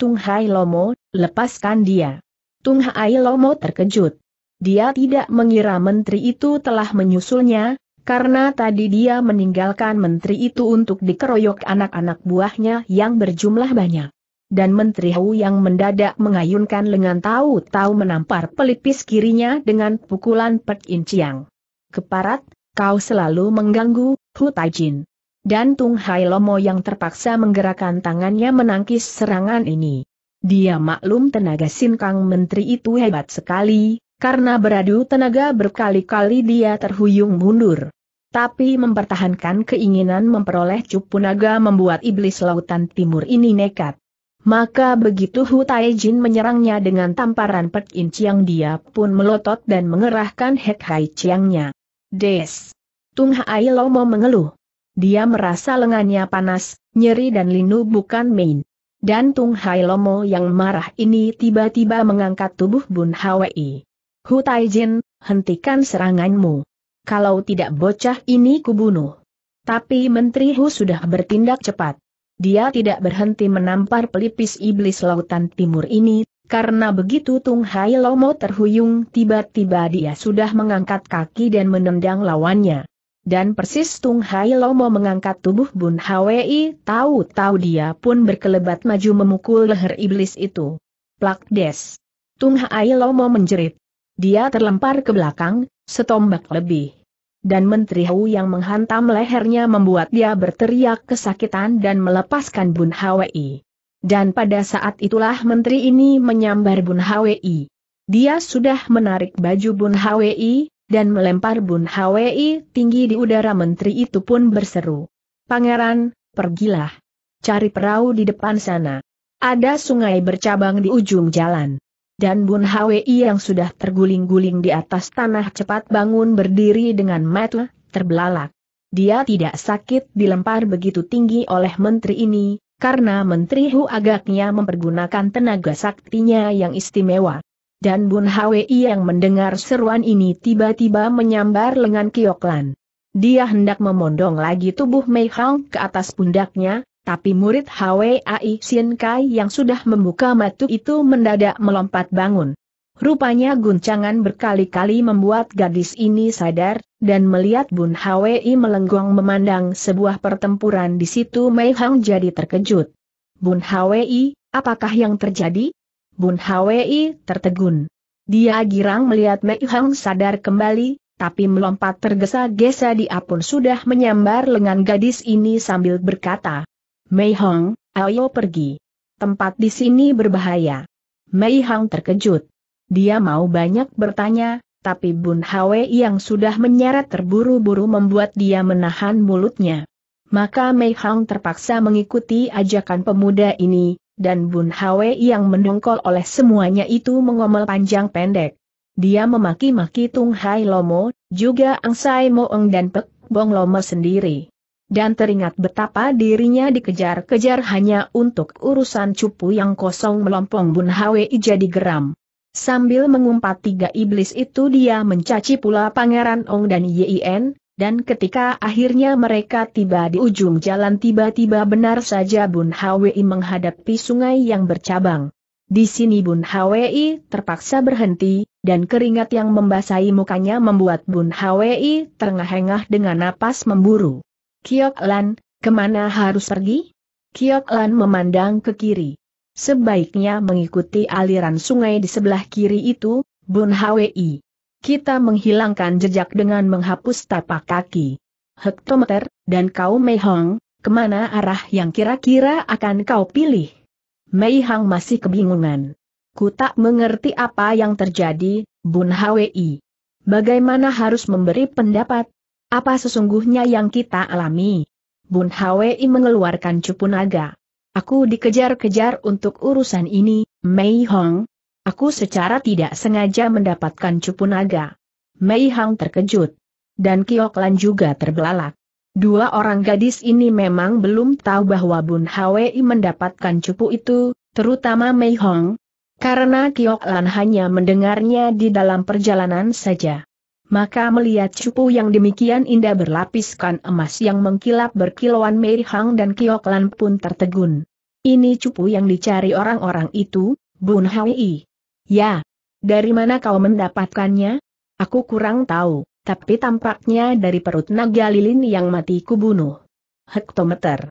A: Tung Hai Lomo, lepaskan dia. Tung Hai Lomo terkejut. Dia tidak mengira menteri itu telah menyusulnya, karena tadi dia meninggalkan menteri itu untuk dikeroyok anak-anak buahnya yang berjumlah banyak. Dan menteri Hu yang mendadak mengayunkan lengan tahu-tahu menampar pelipis kirinya dengan pukulan Pek In Chiang. Keparat, kau selalu mengganggu, Hu Taijin. Dan Tung Hai Lomo yang terpaksa menggerakkan tangannya menangkis serangan ini. Dia maklum tenaga sin kang Menteri itu hebat sekali, karena beradu tenaga berkali-kali dia terhuyung mundur. Tapi mempertahankan keinginan memperoleh cupu naga membuat iblis lautan timur ini nekat. Maka begitu Hu Tai Jin menyerangnya dengan tamparan Pek In Chiang dia pun melotot dan mengerahkan Hek Hai Chiangnya. Des! Tung Hai Lomo mengeluh. Dia merasa lengannya panas, nyeri dan linu bukan main. Dan Tung Hai Lomo yang marah ini tiba-tiba mengangkat tubuh Bun Hwi. Hu Tai Jin, hentikan seranganmu. Kalau tidak bocah ini kubunuh. Tapi Menteri Hu sudah bertindak cepat. Dia tidak berhenti menampar pelipis iblis lautan timur ini, karena begitu Tung Hai Lomo terhuyung tiba-tiba dia sudah mengangkat kaki dan menendang lawannya. Dan persis Tung Hai Lomo mengangkat tubuh Bun Hwi, tahu-tahu dia pun berkelebat maju memukul leher iblis itu. Plak des. Tung Hai Lomo menjerit. Dia terlempar ke belakang, setombak lebih. Dan Menteri Hu yang menghantam lehernya membuat dia berteriak kesakitan dan melepaskan Bun Hwi. Dan pada saat itulah Menteri ini menyambar Bun Hwi. Dia sudah menarik baju Bun Hwi, dan melempar Bun Hwi tinggi di udara menteri itu pun berseru. Pangeran, pergilah. Cari perahu di depan sana. Ada sungai bercabang di ujung jalan. Dan Bun Hwi yang sudah terguling-guling di atas tanah cepat bangun berdiri dengan mata terbelalak. Dia tidak sakit dilempar begitu tinggi oleh menteri ini, karena menteri Hu agaknya mempergunakan tenaga saktinya yang istimewa dan Bun Hwi yang mendengar seruan ini tiba-tiba menyambar lengan Kioklan. Dia hendak memondong lagi tubuh Mei Hang ke atas pundaknya, tapi murid Hwi Sin Kai yang sudah membuka matu itu mendadak melompat bangun. Rupanya guncangan berkali-kali membuat gadis ini sadar, dan melihat Bun Hwi melenggong memandang sebuah pertempuran di situ Mei Hang jadi terkejut. Bun Hwi, apakah yang terjadi? Bun Hwi tertegun. Dia girang melihat Mei Hang sadar kembali, tapi melompat tergesa-gesa dia pun sudah menyambar lengan gadis ini sambil berkata, Mei Hang, ayo pergi. Tempat di sini berbahaya. Mei Hang terkejut. Dia mau banyak bertanya, tapi Bun Hwi yang sudah menyeret terburu-buru membuat dia menahan mulutnya. Maka Mei Hang terpaksa mengikuti ajakan pemuda ini, dan Bun Hwe yang mendongkol oleh semuanya itu mengomel panjang pendek. Dia memaki-maki Tung Hai Lomo, juga Ang Sai Moeng dan Pek Bong Lomo sendiri. Dan teringat betapa dirinya dikejar-kejar hanya untuk urusan cupu yang kosong melompong Bun Hwe jadi geram. Sambil mengumpat tiga iblis itu dia mencaci pula Pangeran Ong dan Yien, dan ketika akhirnya mereka tiba di ujung jalan tiba-tiba benar saja Bun Hwi menghadapi sungai yang bercabang. Di sini Bun Hwi terpaksa berhenti, dan keringat yang membasahi mukanya membuat Bun Hwi terengah-engah dengan napas memburu. Kiok Lan, kemana harus pergi? Kiok Lan memandang ke kiri. Sebaiknya mengikuti aliran sungai di sebelah kiri itu, Bun Hwi kita menghilangkan jejak dengan menghapus tapak kaki. Hektometer, dan kau Mei Hong, kemana arah yang kira-kira akan kau pilih? Mei Hong masih kebingungan. Ku tak mengerti apa yang terjadi, Bun Hwi. Bagaimana harus memberi pendapat? Apa sesungguhnya yang kita alami? Bun Hwi mengeluarkan cupu naga. Aku dikejar-kejar untuk urusan ini, Mei Hong, Aku secara tidak sengaja mendapatkan cupu naga. Mei Hang terkejut. Dan Kiok Lan juga terbelalak. Dua orang gadis ini memang belum tahu bahwa Bun Hwi mendapatkan cupu itu, terutama Mei Hong. Karena Kiok Lan hanya mendengarnya di dalam perjalanan saja. Maka melihat cupu yang demikian indah berlapiskan emas yang mengkilap berkilauan Mei Hang dan Kiok Lan pun tertegun. Ini cupu yang dicari orang-orang itu, Bun Hwi. Ya. Dari mana kau mendapatkannya? Aku kurang tahu, tapi tampaknya dari perut naga lilin yang mati kubunuh. Hektometer.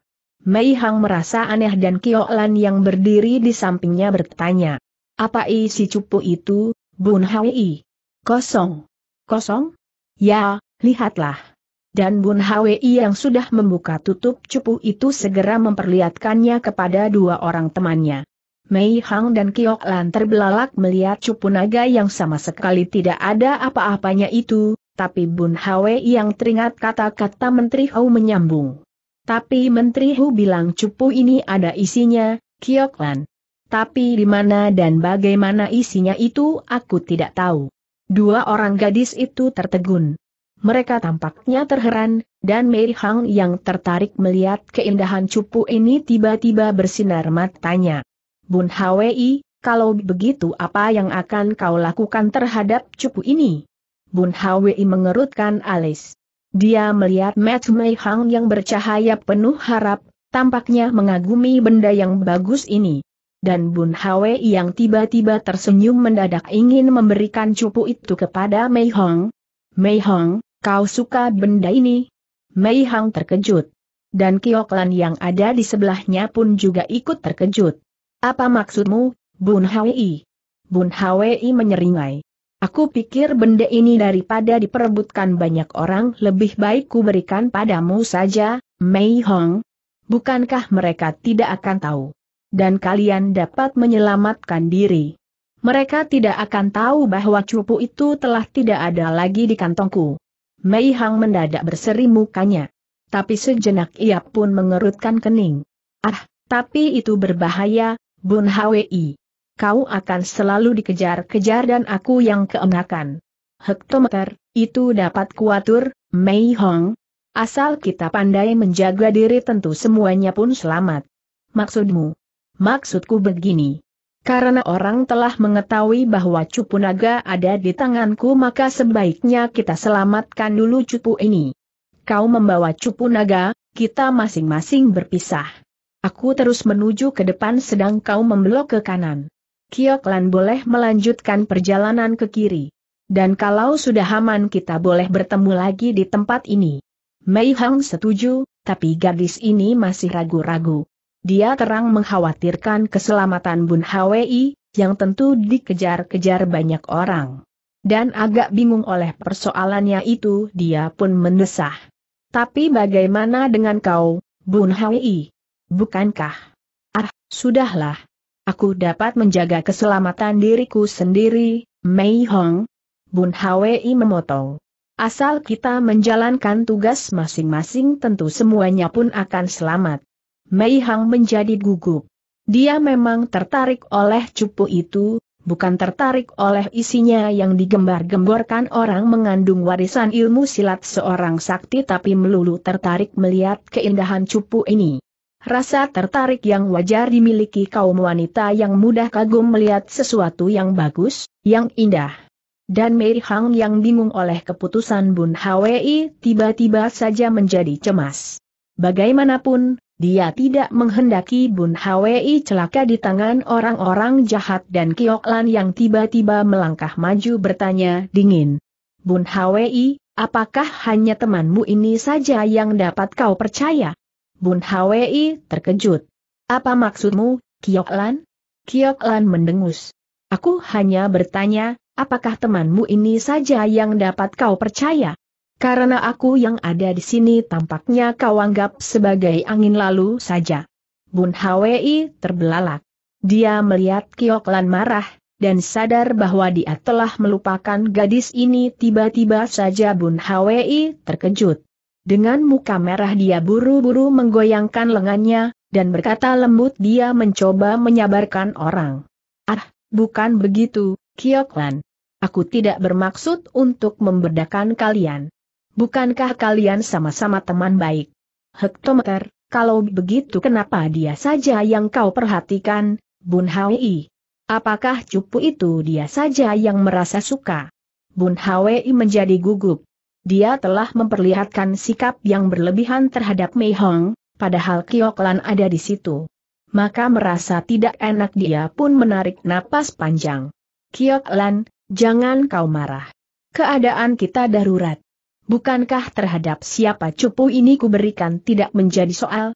A: Mei Hang merasa aneh dan Lan yang berdiri di sampingnya bertanya. Apa isi cupu itu, Bun Hwi? Kosong. Kosong? Ya, lihatlah. Dan Bun Hwi yang sudah membuka tutup cupu itu segera memperlihatkannya kepada dua orang temannya. Mei Hang dan Kiok Lan terbelalak melihat cupu naga yang sama sekali tidak ada apa-apanya itu, tapi Bun Hwe yang teringat kata-kata Menteri Hu menyambung. Tapi Menteri Hu bilang cupu ini ada isinya, Kiok Lan. Tapi di mana dan bagaimana isinya itu aku tidak tahu. Dua orang gadis itu tertegun. Mereka tampaknya terheran, dan Mei Hang yang tertarik melihat keindahan cupu ini tiba-tiba bersinar matanya. Bun Hwi, kalau begitu apa yang akan kau lakukan terhadap cupu ini? Bun Hwi mengerutkan alis. Dia melihat Matt Mei Hang yang bercahaya penuh harap, tampaknya mengagumi benda yang bagus ini. Dan Bun Hwi yang tiba-tiba tersenyum mendadak ingin memberikan cupu itu kepada Mei Hong. Mei Hong, kau suka benda ini? Mei Hang terkejut. Dan Kioklan yang ada di sebelahnya pun juga ikut terkejut. Apa maksudmu, Bun Hwi? Bun Hwi menyeringai. Aku pikir benda ini daripada diperebutkan banyak orang lebih baik ku berikan padamu saja, Mei Hong. Bukankah mereka tidak akan tahu? Dan kalian dapat menyelamatkan diri. Mereka tidak akan tahu bahwa cupu itu telah tidak ada lagi di kantongku. Mei Hong mendadak berseri mukanya. Tapi sejenak ia pun mengerutkan kening. Ah, tapi itu berbahaya, Bun Hwi. Kau akan selalu dikejar-kejar dan aku yang keenakan. Hektometer, itu dapat kuatur, Mei Hong. Asal kita pandai menjaga diri tentu semuanya pun selamat. Maksudmu? Maksudku begini. Karena orang telah mengetahui bahwa cupu naga ada di tanganku maka sebaiknya kita selamatkan dulu cupu ini. Kau membawa cupu naga, kita masing-masing berpisah. Aku terus menuju ke depan sedang kau membelok ke kanan. Kioklan boleh melanjutkan perjalanan ke kiri. Dan kalau sudah aman kita boleh bertemu lagi di tempat ini. Mei Hang setuju, tapi gadis ini masih ragu-ragu. Dia terang mengkhawatirkan keselamatan Bun Hwi, yang tentu dikejar-kejar banyak orang. Dan agak bingung oleh persoalannya itu dia pun mendesah. Tapi bagaimana dengan kau, Bun Hwi? bukankah? Ah, sudahlah. Aku dapat menjaga keselamatan diriku sendiri, Mei Hong. Bun Hwi memotong. Asal kita menjalankan tugas masing-masing tentu semuanya pun akan selamat. Mei Hong menjadi gugup. Dia memang tertarik oleh cupu itu, bukan tertarik oleh isinya yang digembar-gemborkan orang mengandung warisan ilmu silat seorang sakti tapi melulu tertarik melihat keindahan cupu ini. Rasa tertarik yang wajar dimiliki kaum wanita yang mudah kagum melihat sesuatu yang bagus, yang indah. Dan Mary Hang yang bingung oleh keputusan Bun Hwi tiba-tiba saja menjadi cemas. Bagaimanapun, dia tidak menghendaki Bun Hwi celaka di tangan orang-orang jahat dan Lan yang tiba-tiba melangkah maju bertanya dingin. Bun Hwi, apakah hanya temanmu ini saja yang dapat kau percaya? Bun Hwi terkejut. Apa maksudmu, Kioklan? Kioklan mendengus. Aku hanya bertanya, apakah temanmu ini saja yang dapat kau percaya? Karena aku yang ada di sini tampaknya kau anggap sebagai angin lalu saja. Bun Hwi terbelalak. Dia melihat Kioklan marah, dan sadar bahwa dia telah melupakan gadis ini tiba-tiba saja Bun Hwi terkejut. Dengan muka merah dia buru-buru menggoyangkan lengannya, dan berkata lembut dia mencoba menyabarkan orang. Ah, bukan begitu, Kioklan. Aku tidak bermaksud untuk memberdakan kalian. Bukankah kalian sama-sama teman baik? Hektometer, kalau begitu kenapa dia saja yang kau perhatikan, Bun Hwi? Apakah cupu itu dia saja yang merasa suka? Bun Hwi menjadi gugup. Dia telah memperlihatkan sikap yang berlebihan terhadap Mei Hong, padahal Kioklan ada di situ. Maka merasa tidak enak dia pun menarik napas panjang. Kioklan, jangan kau marah. Keadaan kita darurat. Bukankah terhadap siapa cupu ini kuberikan tidak menjadi soal?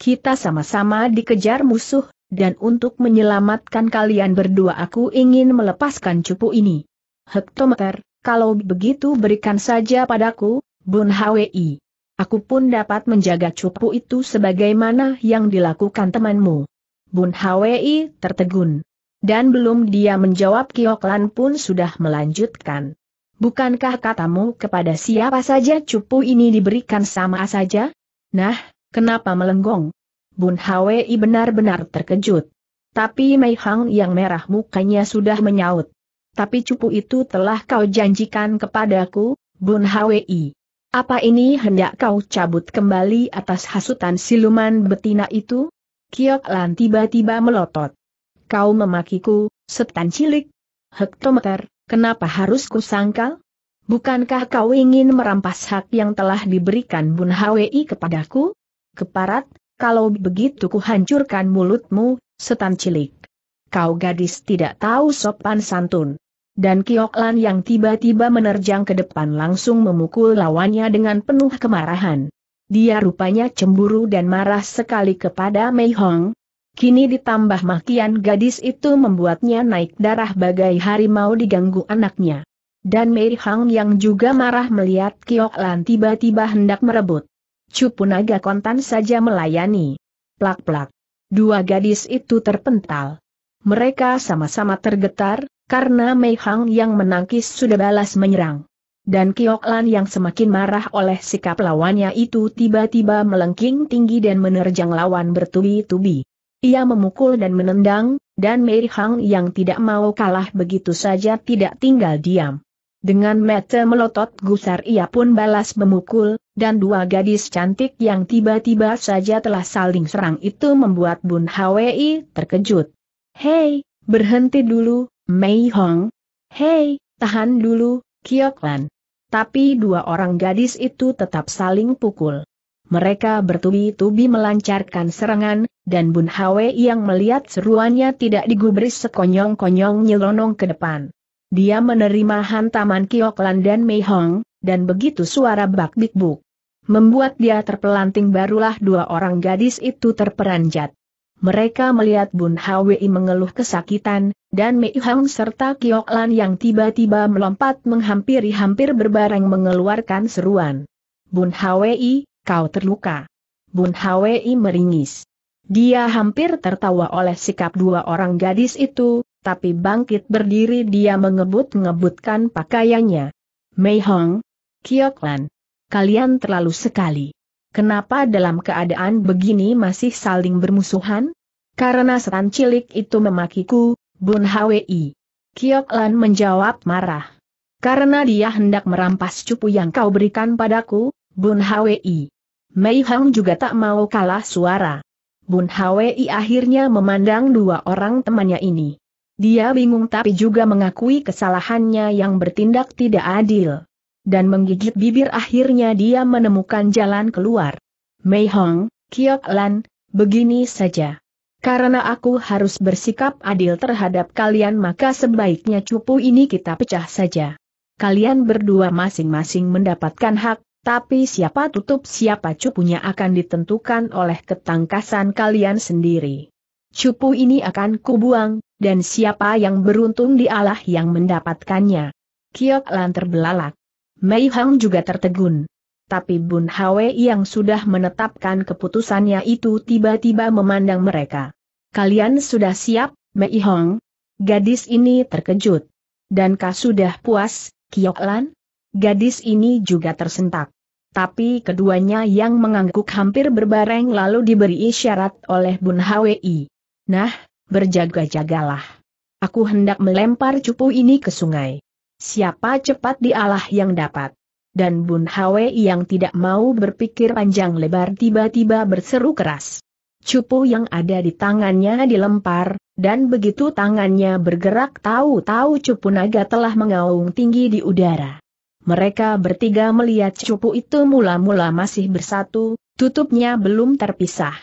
A: Kita sama-sama dikejar musuh, dan untuk menyelamatkan kalian berdua aku ingin melepaskan cupu ini. Hektometer, kalau begitu berikan saja padaku, Bun Hwi. Aku pun dapat menjaga cupu itu sebagaimana yang dilakukan temanmu. Bun Hwi tertegun. Dan belum dia menjawab Kioklan pun sudah melanjutkan. Bukankah katamu kepada siapa saja cupu ini diberikan sama saja? Nah, kenapa melenggong? Bun Hwi benar-benar terkejut. Tapi Mei Hang yang merah mukanya sudah menyaut tapi cupu itu telah kau janjikan kepadaku, Bun Hwi. Apa ini hendak kau cabut kembali atas hasutan siluman betina itu? Kiok Lan tiba-tiba melotot. Kau memakiku, setan cilik. Hektometer, kenapa harus kusangkal? Bukankah kau ingin merampas hak yang telah diberikan Bun Hwi kepadaku? Keparat, kalau begitu kuhancurkan mulutmu, setan cilik. Kau gadis tidak tahu sopan santun. Dan Kioklan yang tiba-tiba menerjang ke depan langsung memukul lawannya dengan penuh kemarahan. Dia rupanya cemburu dan marah sekali kepada Mei Hong. Kini ditambah makian gadis itu membuatnya naik darah bagai harimau diganggu anaknya. Dan Mei Hong yang juga marah melihat Kioklan tiba-tiba hendak merebut. Cupu naga kontan saja melayani. Plak-plak. Dua gadis itu terpental. Mereka sama-sama tergetar, karena Mei Hang yang menangkis sudah balas menyerang. Dan Kiok Lan yang semakin marah oleh sikap lawannya itu tiba-tiba melengking tinggi dan menerjang lawan bertubi-tubi. Ia memukul dan menendang, dan Mei Hang yang tidak mau kalah begitu saja tidak tinggal diam. Dengan mata melotot gusar ia pun balas memukul, dan dua gadis cantik yang tiba-tiba saja telah saling serang itu membuat Bun Hwi terkejut. Hei, berhenti dulu, Mei Hong. Hei, tahan dulu, Kioklan. Tapi dua orang gadis itu tetap saling pukul. Mereka bertubi-tubi melancarkan serangan, dan Bun Hwe yang melihat seruannya tidak digubris sekonyong-konyong nyelonong ke depan. Dia menerima hantaman Kioklan dan Mei Hong, dan begitu suara bak-bik-buk. Membuat dia terpelanting barulah dua orang gadis itu terperanjat mereka melihat Bun Hwi mengeluh kesakitan, dan Mei Hang serta Kiok Lan yang tiba-tiba melompat menghampiri hampir berbareng mengeluarkan seruan. Bun Hwi, kau terluka. Bun Hwi meringis. Dia hampir tertawa oleh sikap dua orang gadis itu, tapi bangkit berdiri dia mengebut-ngebutkan pakaiannya. Mei Hong, Kiok Lan, kalian terlalu sekali. Kenapa dalam keadaan begini masih saling bermusuhan? Karena setan cilik itu memakiku, Bun Hwi. Kiok Lan menjawab marah. Karena dia hendak merampas cupu yang kau berikan padaku, Bun Hwi. Mei Hang juga tak mau kalah suara. Bun Hwi akhirnya memandang dua orang temannya ini. Dia bingung tapi juga mengakui kesalahannya yang bertindak tidak adil dan menggigit bibir akhirnya dia menemukan jalan keluar. Mei Hong, Kiok Lan, begini saja. Karena aku harus bersikap adil terhadap kalian maka sebaiknya cupu ini kita pecah saja. Kalian berdua masing-masing mendapatkan hak, tapi siapa tutup siapa cupunya akan ditentukan oleh ketangkasan kalian sendiri. Cupu ini akan kubuang, dan siapa yang beruntung dialah yang mendapatkannya. Kiok Lan terbelalak. Mei Hang juga tertegun. Tapi Bun Hwe yang sudah menetapkan keputusannya itu tiba-tiba memandang mereka. Kalian sudah siap, Mei Hong? Gadis ini terkejut. Dan Dankah sudah puas, Kiok Lan? Gadis ini juga tersentak. Tapi keduanya yang mengangguk hampir berbareng lalu diberi isyarat oleh Bun Hwi. Nah, berjaga-jagalah. Aku hendak melempar cupu ini ke sungai. Siapa cepat dialah yang dapat. Dan Bun Hwe yang tidak mau berpikir panjang lebar tiba-tiba berseru keras. Cupu yang ada di tangannya dilempar, dan begitu tangannya bergerak tahu-tahu cupu naga telah mengaung tinggi di udara. Mereka bertiga melihat cupu itu mula-mula masih bersatu, tutupnya belum terpisah.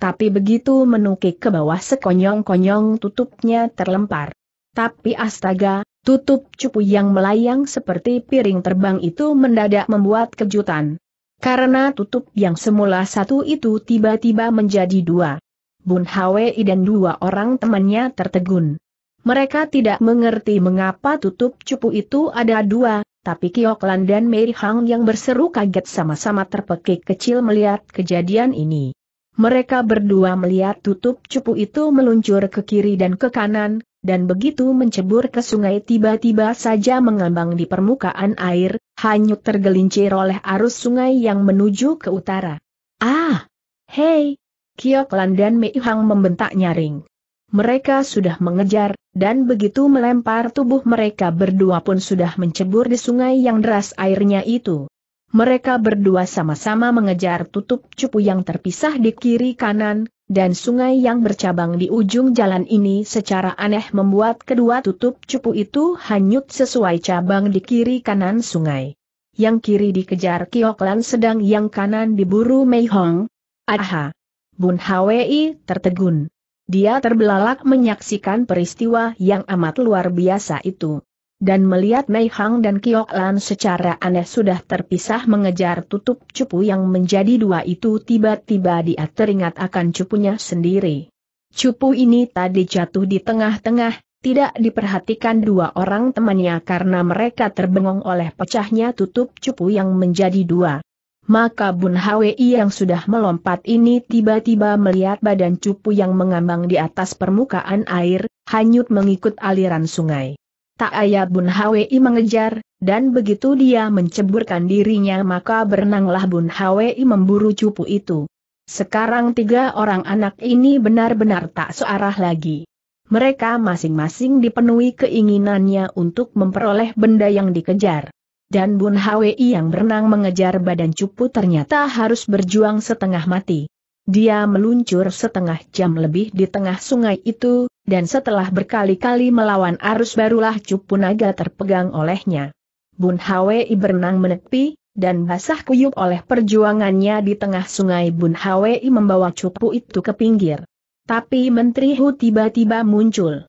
A: Tapi begitu menukik ke bawah sekonyong-konyong tutupnya terlempar. Tapi astaga, Tutup cupu yang melayang seperti piring terbang itu mendadak membuat kejutan. Karena tutup yang semula satu itu tiba-tiba menjadi dua. Bun Hwei dan dua orang temannya tertegun. Mereka tidak mengerti mengapa tutup cupu itu ada dua, tapi Kioklan dan Mary Hang yang berseru kaget sama-sama terpekik kecil melihat kejadian ini. Mereka berdua melihat tutup cupu itu meluncur ke kiri dan ke kanan, dan begitu mencebur ke sungai tiba-tiba saja mengambang di permukaan air, hanyut tergelincir oleh arus sungai yang menuju ke utara. Ah! Hei! Kioklan dan Mei Hang membentak nyaring. Mereka sudah mengejar, dan begitu melempar tubuh mereka berdua pun sudah mencebur di sungai yang deras airnya itu. Mereka berdua sama-sama mengejar tutup cupu yang terpisah di kiri kanan, dan sungai yang bercabang di ujung jalan ini secara aneh membuat kedua tutup cupu itu hanyut sesuai cabang di kiri kanan sungai. Yang kiri dikejar Kioklan sedang yang kanan diburu Mei Hong. Aha! Bun Hwi tertegun. Dia terbelalak menyaksikan peristiwa yang amat luar biasa itu dan melihat Mei Hang dan Kiok Lan secara aneh sudah terpisah mengejar tutup cupu yang menjadi dua itu tiba-tiba dia teringat akan cupunya sendiri. Cupu ini tadi jatuh di tengah-tengah, tidak diperhatikan dua orang temannya karena mereka terbengong oleh pecahnya tutup cupu yang menjadi dua. Maka Bun Hwi yang sudah melompat ini tiba-tiba melihat badan cupu yang mengambang di atas permukaan air, hanyut mengikut aliran sungai. Tak ayah Bun Hwi mengejar, dan begitu dia menceburkan dirinya maka berenanglah Bun Hwi memburu cupu itu. Sekarang tiga orang anak ini benar-benar tak searah lagi. Mereka masing-masing dipenuhi keinginannya untuk memperoleh benda yang dikejar. Dan Bun Hwi yang berenang mengejar badan cupu ternyata harus berjuang setengah mati. Dia meluncur setengah jam lebih di tengah sungai itu, dan setelah berkali-kali melawan arus barulah cupu naga terpegang olehnya. Bun Hwei berenang menepi, dan basah kuyup oleh perjuangannya di tengah sungai Bun Hwei membawa cupu itu ke pinggir. Tapi Menteri Hu tiba-tiba muncul.